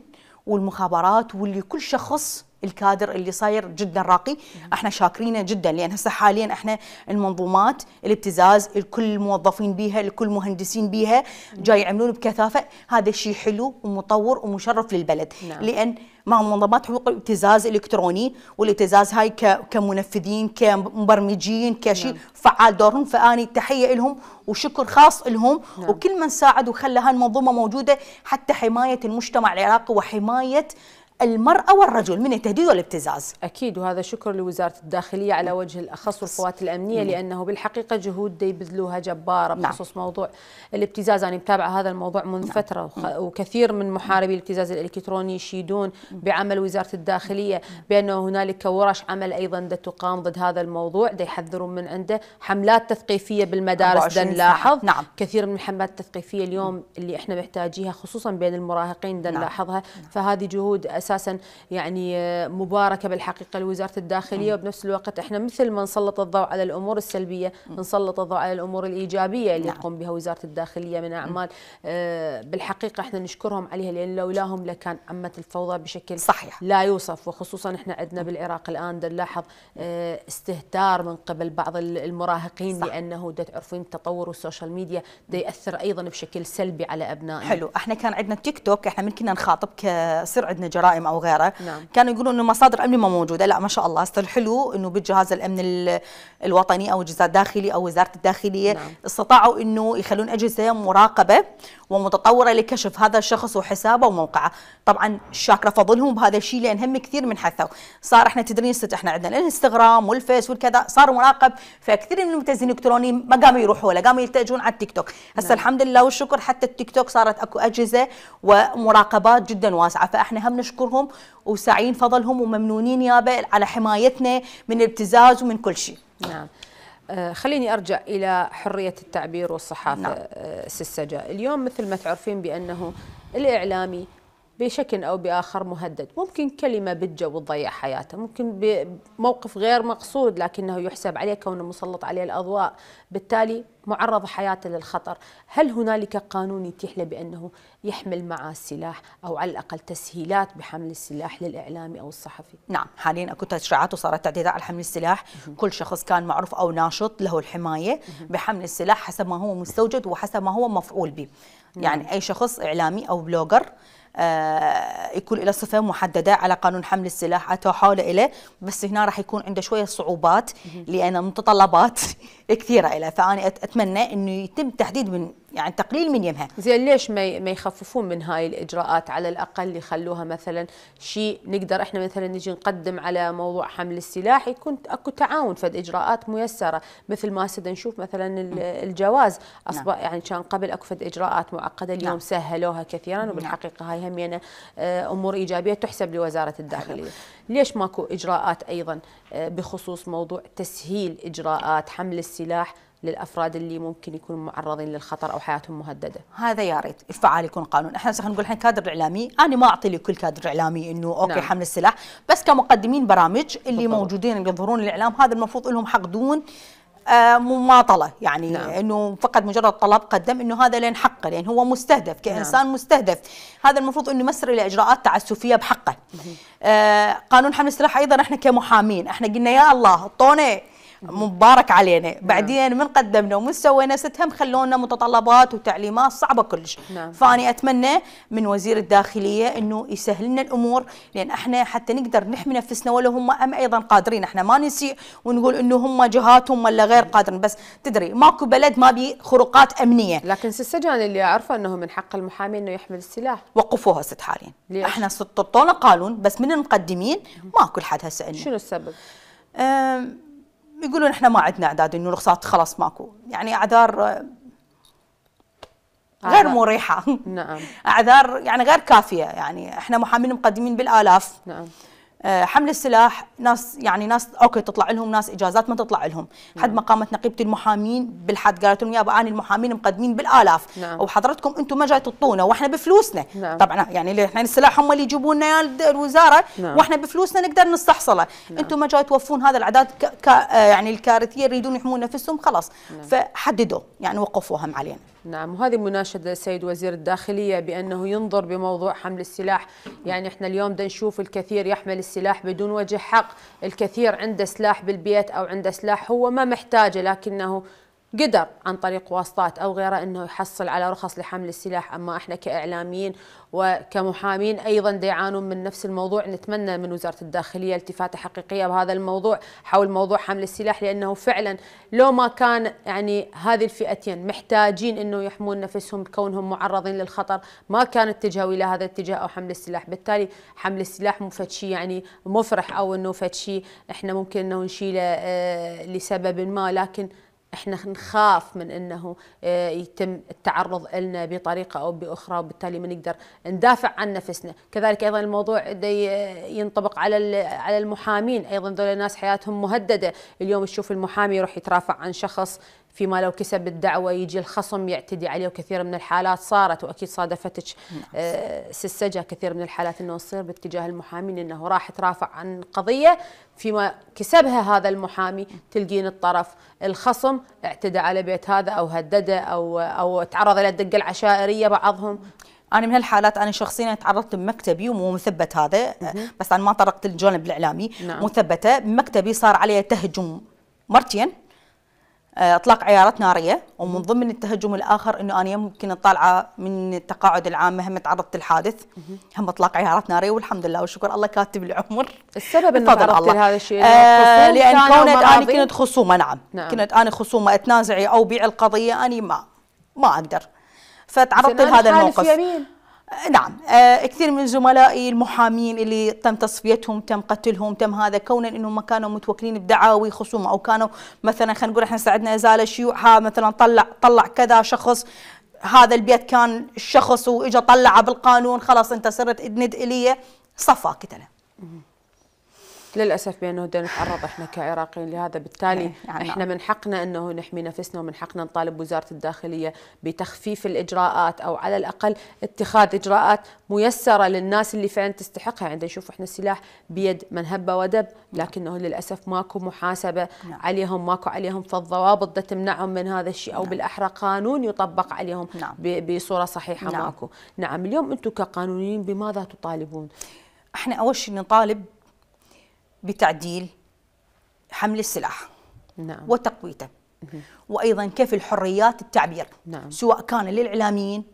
والمخابرات واللي كل شخص الكادر اللي صاير جدا راقي احنا شاكرينه جدا لان هسه حاليا احنا المنظومات الابتزاز الكل الموظفين بيها الكل مهندسين بيها جاي يعملون بكثافه هذا شيء حلو ومطور ومشرف للبلد نعم. لان مع منظمات حقوق الابتزاز الالكتروني والابتزاز هاي كمنفذين كمبرمجين كشيء نعم. فعال دورهم فاني تحيه لهم وشكر خاص لهم نعم. وكل من ساعد وخلى هالمنظومه موجوده حتى حمايه المجتمع العراقي وحمايه المرأة والرجل من التهديد والابتزاز أكيد وهذا شكر لوزارة الداخلية على وجه الأخص والقوات الأمنية مم. لأنه بالحقيقة جهود دي بذلوها جبارة نعم. بخصوص نعم. موضوع الابتزاز أنا متابعة هذا الموضوع منذ نعم. فترة مم. وكثير من محاربي الابتزاز الإلكتروني يشيدون بعمل وزارة الداخلية بأنه هنالك ورش عمل أيضا دا تقام ضد هذا الموضوع دا يحذرون من عنده حملات تثقيفية بالمدارس دا نلاحظ نعم. كثير من الحملات التثقيفية اليوم اللي احنا محتاجيها خصوصا بين المراهقين دا نعم. نلاحظها نعم. فهذه جهود اساسا يعني آه، مباركه بالحقيقه لوزاره الداخليه وبنفس الوقت احنا مثل ما نسلط الضوء على الامور السلبيه نسلط الضوء على الامور الايجابيه اللي نعم. تقوم بها وزاره الداخليه من اعمال آه، بالحقيقه احنا نشكرهم عليها لان لولاهم لكان عمت الفوضى بشكل صحيح لا يوصف وخصوصا احنا عندنا بالعراق الان نلاحظ آه، استهتار من قبل بعض المراهقين صح. لانه تعرفين تطور السوشيال ميديا ياثر ايضا بشكل سلبي على ابنائنا حلو احنا كان عندنا تيك توك احنا من كنا نخاطب كصير عندنا جرائم جرائم او غيره نعم. كانوا يقولوا انه مصادر امن ما موجوده لا ما شاء الله استر الحلو انه بالجهاز الامن الوطني او الجهاز الداخلي او وزاره الداخليه نعم. استطاعوا انه يخلون اجهزه مراقبه ومتطوره لكشف هذا الشخص وحسابه وموقعه طبعا شاكره فضلهم بهذا الشيء لان هم كثير من حثوا صار احنا تدرين ست احنا عندنا الانستغرام والفيس والكذا صار مراقب فكثير من المتزنين الالكترونيين ما قاموا يروحوا له قاموا يلتجون على التيك توك هسه نعم. الحمد لله والشكر حتى التيك توك صارت اكو اجهزه ومراقبات جدا واسعه فاحنا هم نشكر نشكرهم وسعين فضلهم وممنونين يابا على حمايتنا من الابتزاز ومن كل شيء نعم آه، خليني ارجع الى حريه التعبير والصحافه نعم. آه، السجاء اليوم مثل ما تعرفين بانه الاعلامي بشكل أو بآخر مهدد ممكن كلمة بتجو وتضيع حياته ممكن بموقف غير مقصود لكنه يحسب عليه كونه مسلط عليه الأضواء بالتالي معرض حياته للخطر هل هنالك قانون يتيح له بأنه يحمل معه سلاح أو على الأقل تسهيلات بحمل السلاح للإعلامي أو الصحفي نعم حاليا أكو تشريعات وصارت تعديلات على حمل السلاح كل شخص كان معروف أو ناشط له الحماية بحمل السلاح حسب ما هو مستوجد وحسب ما هو مفعول به يعني نعم. أي شخص إعلامي أو بلوجر آه، يكون له صفه محدده على قانون حمل السلاح اتوحول اليه بس هنا راح يكون عنده شويه صعوبات لان متطلبات كثيره له فانا اتمنى انه يتم تحديد من يعني تقليل من يمها زين ليش ما ما يخففون من هاي الاجراءات على الاقل يخلوها مثلا شيء نقدر احنا مثلا نجي نقدم على موضوع حمل السلاح يكون اكو تعاون فد اجراءات ميسره مثل ما سد نشوف مثلا نعم. الجواز اصبح نعم. يعني كان قبل اكو فد اجراءات معقده اليوم نعم. سهلوها كثيرا نعم. وبالحقيقه هاي همينه يعني، آه، امور ايجابيه تحسب لوزاره الداخليه ليش ماكو اجراءات ايضا آه، بخصوص موضوع تسهيل اجراءات حمل السلاح للافراد اللي ممكن يكونوا معرضين للخطر او حياتهم مهدده. هذا يا ريت فعال يكون قانون، احنا خلينا نقول الحين كادر اعلامي، انا ما اعطي لكل كادر اعلامي انه اوكي نعم. حمل السلاح، بس كمقدمين برامج اللي بالطبع. موجودين اللي يظهرون الاعلام هذا المفروض لهم حق دون آه مماطله يعني نعم. انه فقط مجرد طلب قدم انه هذا لين حقه لان هو مستهدف نعم. كانسان نعم. مستهدف هذا المفروض انه يمسر الى اجراءات تعسفيه بحقه آه قانون حمل السلاح ايضا احنا كمحامين احنا قلنا يا الله طوني مبارك علينا نعم. بعدين من قدمنا ومن سوينا ستهم خلونا متطلبات وتعليمات صعبه كلش نعم. فاني اتمنى من وزير الداخليه انه يسهل لنا الامور لان احنا حتى نقدر نحمي نفسنا ولا هم ام ايضا قادرين احنا ما نسيء ونقول انه هم جهاتهم ولا غير نعم. قادرين بس تدري ماكو بلد ما بي خروقات امنيه لكن السجان اللي اعرفه انه من حق المحامي انه يحمل السلاح وقفوها ست حاليا ليش؟ احنا سططونا قانون بس من المقدمين ماكو حد هسه شنو السبب؟ يقولون احنا ما عندنا اعداد انه رخصات خلاص ماكو يعني اعذار آه، غير مريحه نعم اعذار يعني غير كافيه يعني احنا محامين مقدمين بالالاف نعم آه، حمل السلاح ناس يعني ناس اوكي تطلع لهم ناس اجازات ما تطلع لهم نعم. حد ما قامت نقيبه المحامين بالحد قالت لهم ابو اني المحامين مقدمين بالالاف نعم. وحضرتكم انتم ما جاي تطونا واحنا بفلوسنا نعم. طبعا يعني احنا السلاح هم اللي يجيبوا لنا الوزاره نعم. واحنا بفلوسنا نقدر نستحصله نعم. انتم ما جاي توفون هذا الاعداد ك... ك... آه، يعني الكارثيه يريدون يحمون نفسهم خلاص نعم. فحددوا يعني وقفوهم علينا نعم وهذه مناشدة سيد وزير الداخلية بأنه ينظر بموضوع حمل السلاح يعني احنا اليوم نشوف الكثير يحمل السلاح بدون وجه حق الكثير عنده سلاح بالبيت أو عنده سلاح هو ما محتاجه لكنه قدر عن طريق واسطات أو غيره أنه يحصل على رخص لحمل السلاح أما إحنا كإعلاميين وكمحامين أيضا ديعانون من نفس الموضوع نتمنى من وزارة الداخلية التفاتة حقيقية بهذا الموضوع حول موضوع حمل السلاح لأنه فعلا لو ما كان يعني هذه الفئتين محتاجين أنه يحمون نفسهم كونهم معرضين للخطر ما كان اتجهوا إلى هذا الاتجاه أو حمل السلاح بالتالي حمل السلاح مو شيء يعني مفرح أو أنه شيء إحنا ممكن أنه نشيله آه، لسبب ما لكن احنا نخاف من انه آه، يتم التعرض لنا بطريقه او باخرى وبالتالي ما نقدر ندافع عن نفسنا، كذلك ايضا الموضوع ينطبق على على المحامين، ايضا ذول الناس حياتهم مهدده، اليوم تشوف المحامي يروح يترافع عن شخص فيما لو كسب الدعوة يجي الخصم يعتدي عليه وكثير من الحالات صارت وأكيد صادفتك نعم. آه، سسجة كثير من الحالات أنه تصير باتجاه المحامين أنه راح ترافع عن قضية فيما كسبها هذا المحامي تلقين الطرف الخصم اعتدى على بيت هذا أو هدده أو, أو تعرض إلى الدقة العشائرية بعضهم انا من هالحالات انا شخصيا تعرضت بمكتبي ومو مثبت هذا آه، بس انا ما طرقت الجانب الاعلامي نعم. مثبته بمكتبي صار عليه تهجم مرتين آه، اطلاق عيارات ناريه ومن ضمن التهجم الاخر انه انا ممكن طالعه من التقاعد العام هم تعرضت للحادث هم اطلاق عيارات ناريه والحمد لله والشكر الله كاتب العمر السبب انه تعرضت لهذا الشيء آه لان كونت انا كنت خصومه نعم. نعم كنت انا خصومه اتنازعي او بيع القضيه اني ما ما اقدر فتعرضت لهذا الموقف يمين. نعم آه، كثير من زملائي المحامين اللي تم تصفيتهم تم قتلهم تم هذا كونا انهم كانوا متوكلين بدعاوي خصومه او كانوا مثلا خلينا نقول احنا ساعدنا ازاله شيوعها مثلا طلع طلع كذا شخص هذا البيت كان الشخص واجا طلعه بالقانون خلاص انت صرت ادند اليه صفاك انا للاسف بانه بدنا نتعرض احنا كعراقيين لهذا بالتالي إيه، يعني احنا من حقنا انه نحمي نفسنا ومن حقنا نطالب وزاره الداخليه بتخفيف الاجراءات او على الاقل اتخاذ اجراءات ميسره للناس اللي فعلا تستحقها عندنا نشوف احنا السلاح بيد من هب ودب نعم. لكنه للاسف ماكو محاسبه نعم. عليهم ماكو عليهم فالضوابط تمنعهم من هذا الشيء او نعم. بالاحرى قانون يطبق عليهم نعم. بصوره صحيحه نعم. ماكو نعم اليوم انتم كقانونيين بماذا تطالبون احنا اول شيء نطالب بتعديل حمل السلاح نعم. وتقويته وايضا كيف الحريات التعبير نعم. سواء كان للاعلاميين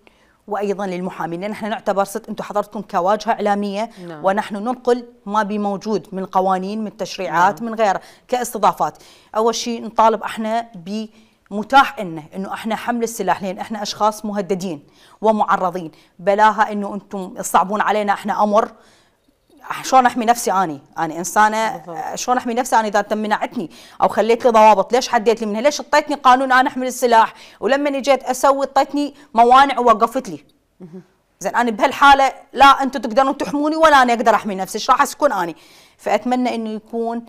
وايضا للمحامين لان احنا نعتبر ست انتم حضرتكم كواجهه اعلاميه نعم. ونحن ننقل ما بموجود من قوانين من تشريعات نعم. من غيره كاستضافات اول شيء نطالب احنا بمتاح لنا انه احنا حمل السلاح لان احنا اشخاص مهددين ومعرضين بلاها انه انتم تصعبون علينا احنا امر شلون احمي نفسي اني انا انسانه شلون احمي نفسي انا اذا تم منعتني او خليت لي ضوابط ليش حديت لي منها ليش اعطيتني قانون انا احمل السلاح ولما اجيت اسوي اعطيتني موانع ووقفت لي زين انا بهالحاله لا انتم تقدرون تحموني ولا انا اقدر احمي نفسي ايش راح اسكن اني فاتمنى انه يكون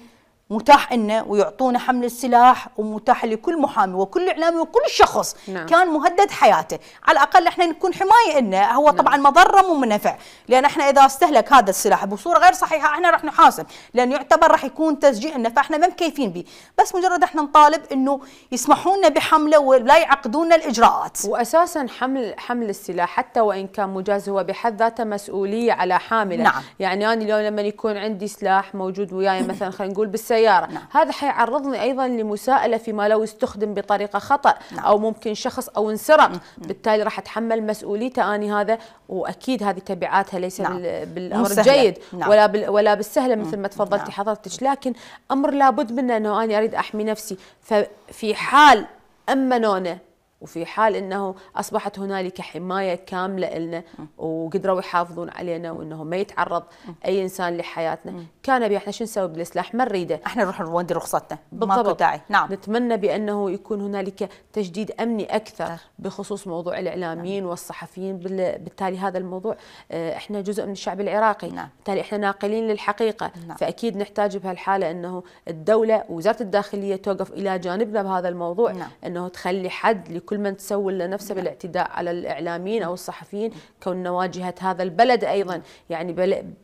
متاح لنا ويعطونا حمل السلاح ومتاح لكل محامي وكل اعلامي وكل شخص نعم. كان مهدد حياته على الاقل احنا نكون حمايه لنا هو نعم. طبعا مضره مو منفع لان احنا اذا استهلك هذا السلاح بصوره غير صحيحه احنا راح نحاسب لان يعتبر راح يكون تسجيع لنا فاحنا ما مكيفين به بس مجرد احنا نطالب انه يسمحوا لنا بحمله ولا يعقدون الاجراءات واساسا حمل حمل السلاح حتى وان كان مجاز هو بحد ذاته مسؤوليه على حامله نعم. يعني انا لو لما يكون عندي سلاح موجود وياي مثلا خلينا نقول بالسيارة السيارة نعم. هذا حيعرضني أيضا لمساءلة فيما لو استخدم بطريقة خطأ نعم. أو ممكن شخص أو انسرق نعم. بالتالي راح أتحمل مسؤوليته أني هذا وأكيد هذه تبعاتها ليس نعم. بالأمر الجيد نعم. ولا بال ولا بالسهلة مثل ما تفضلتي نعم. حضرتك لكن أمر لابد منه أنه أنا أريد أحمي نفسي ففي حال أمنونه وفي حال انه اصبحت هنالك حمايه كامله لنا وقدروا يحافظون علينا وانه ما يتعرض اي انسان لحياتنا، كان بي احنا شو نسوي بالسلاح؟ ما نريده. احنا نروح نودي رخصتنا، بالضبط داعي، نعم. نتمنى بانه يكون هنالك تجديد امني اكثر بخصوص موضوع الاعلاميين نعم. والصحفيين، بالتالي هذا الموضوع آه، احنا جزء من الشعب العراقي، نعم. بالتالي احنا ناقلين للحقيقه، نعم. فاكيد نحتاج بهالحاله انه الدوله ووزاره الداخليه توقف الى جانبنا بهذا الموضوع، نعم. انه تخلي حد كل من تسول نفسه بالاعتداء على الإعلاميين أو الصحفيين كون واجهة هذا البلد أيضا يعني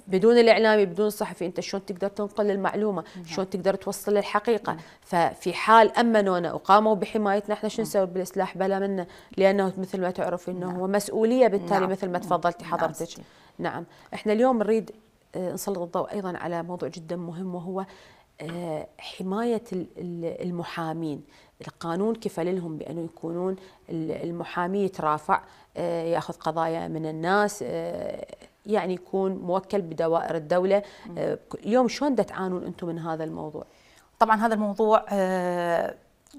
بدون الإعلامي بدون الصحفي أنت شلون تقدر تنقل المعلومة نعم. شلون تقدر توصل الحقيقة نعم. ففي حال أمنونا وقاموا بحمايتنا احنا شو نعم. نسوي بالإسلاح بلا منه لأنه مثل ما تعرفي أنه هو مسؤولية بالتالي مثل ما تفضلتي حضرتك نعم احنا اليوم نريد آه، نسلط الضوء أيضا على موضوع جدا مهم وهو آه، حماية المحامين القانون كفل لهم بأنه يكونون المحامي يترافع آه، ياخذ قضايا من الناس آه، يعني يكون موكل بدوائر الدولة آه، اليوم شلون تعانون أنتم من هذا الموضوع؟ طبعا هذا الموضوع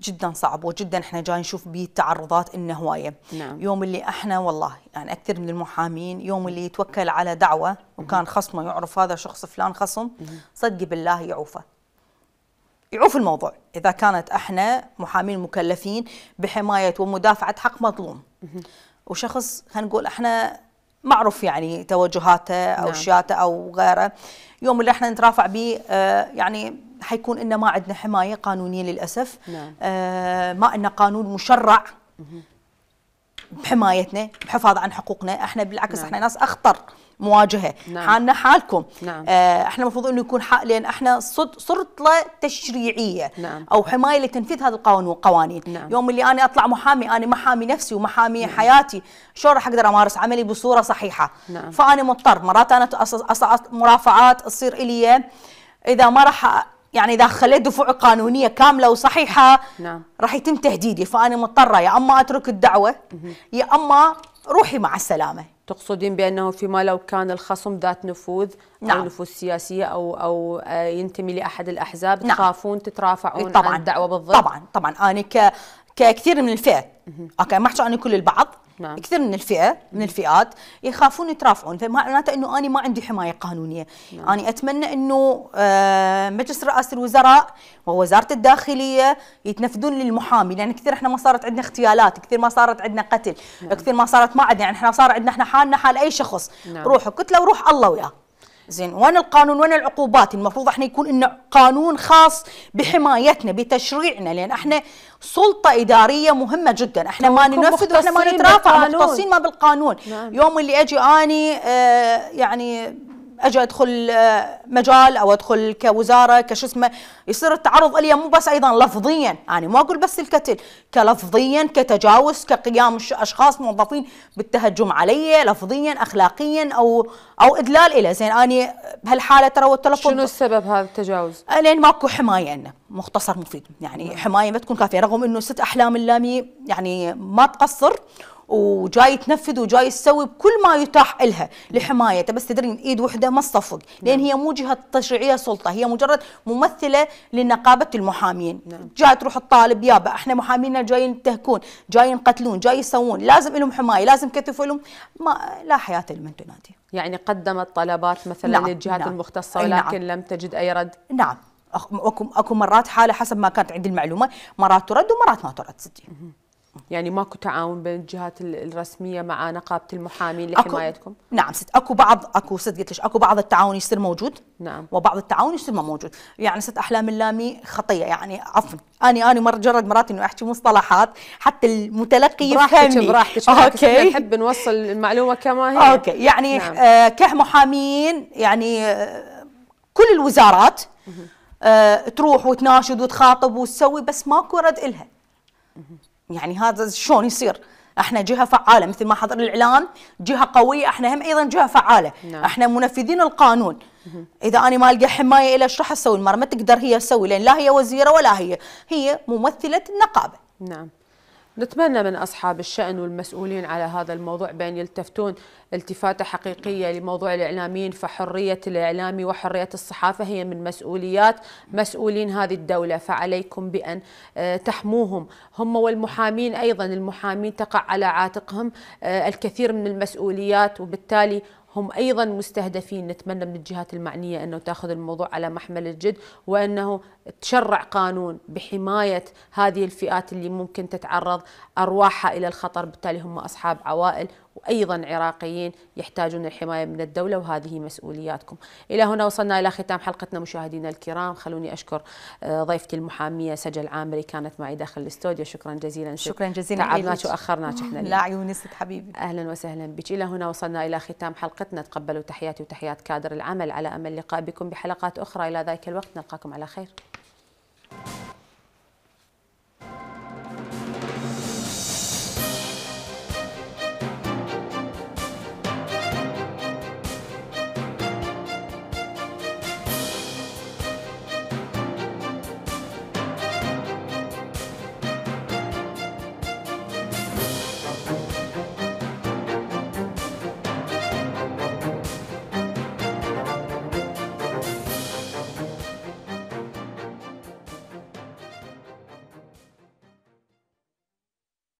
جدا صعب وجدا احنا جاي نشوف به تعرضات انه هوايه نعم. يوم اللي احنا والله يعني اكثر من المحامين يوم اللي يتوكل على دعوه وكان خصمه يعرف هذا شخص فلان خصم صدق بالله يعوفه يعوف الموضوع اذا كانت احنا محامين مكلفين بحمايه ومدافعه حق مظلوم وشخص خلينا نقول احنا معروف يعني توجهاته او نعم. شياته او غيره يوم اللي احنا نترافع به آه يعني حيكون ان ما عندنا حمايه قانونيه للاسف نعم. آه ما عندنا قانون مشرع بحمايتنا بحفاظ عن حقوقنا احنا بالعكس نعم. احنا ناس اخطر مواجهه نعم. حالنا حالكم نعم. آه، احنا المفروض انه يكون حق لان احنا صد سلطه تشريعيه نعم. او حمايه لتنفيذ هذا القانون والقوانين نعم. يوم اللي انا اطلع محامي انا محامي نفسي ومحامي نعم. حياتي شلون راح اقدر امارس عملي بصوره صحيحه نعم. فانا مضطر مرات انا مرافعات تصير الي اذا ما راح يعني اذا خليت دفوع قانونيه كامله وصحيحه نعم. راح يتم تهديدي فانا مضطره يا اما اترك الدعوه يا اما روحي مع السلامه تقصدين بانه فيما لو كان الخصم ذات نفوذ نعم. او نفوذ سياسيه او او آه، ينتمي لاحد الاحزاب نعم. تخافون تترافعون طبعًا. عن الدعوه بالضبط طبعا طبعا انا ك ككثير من الفئه اوكي ما احكي عن كل البعض نعم. كثير من الفئه من الفئات يخافون يترافعون فمعناته انه انا ما عندي حمايه قانونيه نعم. انا اتمنى انه آه، مجلس رئاسه الوزراء ووزاره الداخليه يتنفذون للمحامي لان كثير احنا ما صارت عندنا اغتيالات كثير ما صارت عندنا قتل نعم. كثير ما صارت ما عندنا يعني احنا صار عندنا احنا حالنا حال اي شخص نعم. روحوا قتله وروح الله وياه زين وين القانون وين العقوبات المفروض احنا يكون إنه قانون خاص بحمايتنا بتشريعنا لان احنا سلطه اداريه مهمه جدا احنا ما ننفذ احنا ما نترافع مختصين ما بالقانون نعم. يوم اللي اجي اني آه يعني اجي ادخل آه، مجال او ادخل كوزاره كشو اسمه يصير التعرض الي مو بس ايضا لفظيا انا يعني ما اقول بس الكتل كلفظيا كتجاوز كقيام اشخاص موظفين بالتهجم علي لفظيا اخلاقيا او او ادلال الى زين اني بهالحاله ترى والتلفظ شنو السبب هذا التجاوز؟ لان ماكو حمايه لنا مختصر مفيد يعني نعم. حمايه ما تكون كافيه رغم انه ست احلام اللامي يعني ما تقصر وجاي تنفذ وجاي تسوي بكل ما يتاح لها لحمايتها بس تدرين ايد وحده ما تصفق لان هي مو جهه تشريعيه سلطه هي مجرد ممثله لنقابه المحامين نعم. جاي تروح الطالب يابا احنا محامينا جايين ينتهكون جايين قتلون جاي يسوون لازم لهم حمايه لازم كتف لهم ما لا حياه لمن تنادي يعني قدمت طلبات مثلا نعم للجهات نعم المختصه ولكن نعم لم تجد اي رد نعم اكو اكو مرات حاله حسب ما كانت عندي المعلومه مرات ترد ومرات ما ترد صدق يعني ماكو تعاون بين الجهات الرسميه مع نقابه المحامين لحمايتكم؟ أكو نعم ست اكو بعض اكو ست قلت لك اكو بعض التعاون يصير موجود نعم وبعض التعاون يصير ما موجود، يعني ست احلام اللامي خطيه يعني عفوا انا انا مجرد مرات انه احكي مصطلحات حتى المتلقي يفهمني براحتك براحتك اوكي نحب نوصل المعلومه كما هي اوكي يعني نعم. آه كمحامين يعني آه كل الوزارات آه تروح وتناشد وتخاطب وتسوي بس ماكو رد الها يعني هذا شلون يصير احنا جهه فعاله مثل ما حضر الاعلام جهه قويه احنا هم ايضا جهه فعاله نعم. احنا منفذين القانون اذا انا ما القى حمايه الا ايش راح اسوي المراه ما تقدر هي تسوي لان لا هي وزيره ولا هي هي ممثله النقابه نعم نتمنى من أصحاب الشأن والمسؤولين على هذا الموضوع بأن يلتفتون التفاتة حقيقية لموضوع الإعلاميين فحرية الإعلامي وحرية الصحافة هي من مسؤوليات مسؤولين هذه الدولة فعليكم بأن آه، تحموهم هم والمحامين أيضا المحامين تقع على عاتقهم آه، الكثير من المسؤوليات وبالتالي هم أيضا مستهدفين نتمنى من الجهات المعنية أنه تأخذ الموضوع على محمل الجد وأنه تشرع قانون بحماية هذه الفئات اللي ممكن تتعرض أرواحها إلى الخطر بالتالي هم أصحاب عوائل وأيضا عراقيين يحتاجون الحماية من الدولة وهذه مسؤولياتكم إلى هنا وصلنا إلى ختام حلقتنا مشاهدينا الكرام خلوني أشكر آه، ضيفتي المحامية سجل عامري كانت معي داخل الاستوديو شكرا جزيلا شكرا جزيلا تعبناك وأخرناك احنا لا عيونك حبيبي أهلا وسهلا بك إلى هنا وصلنا إلى ختام حلقتنا تقبلوا تحياتي وتحيات كادر العمل على أمل لقاء بكم بحلقات أخرى إلى ذلك الوقت نلقاكم على خير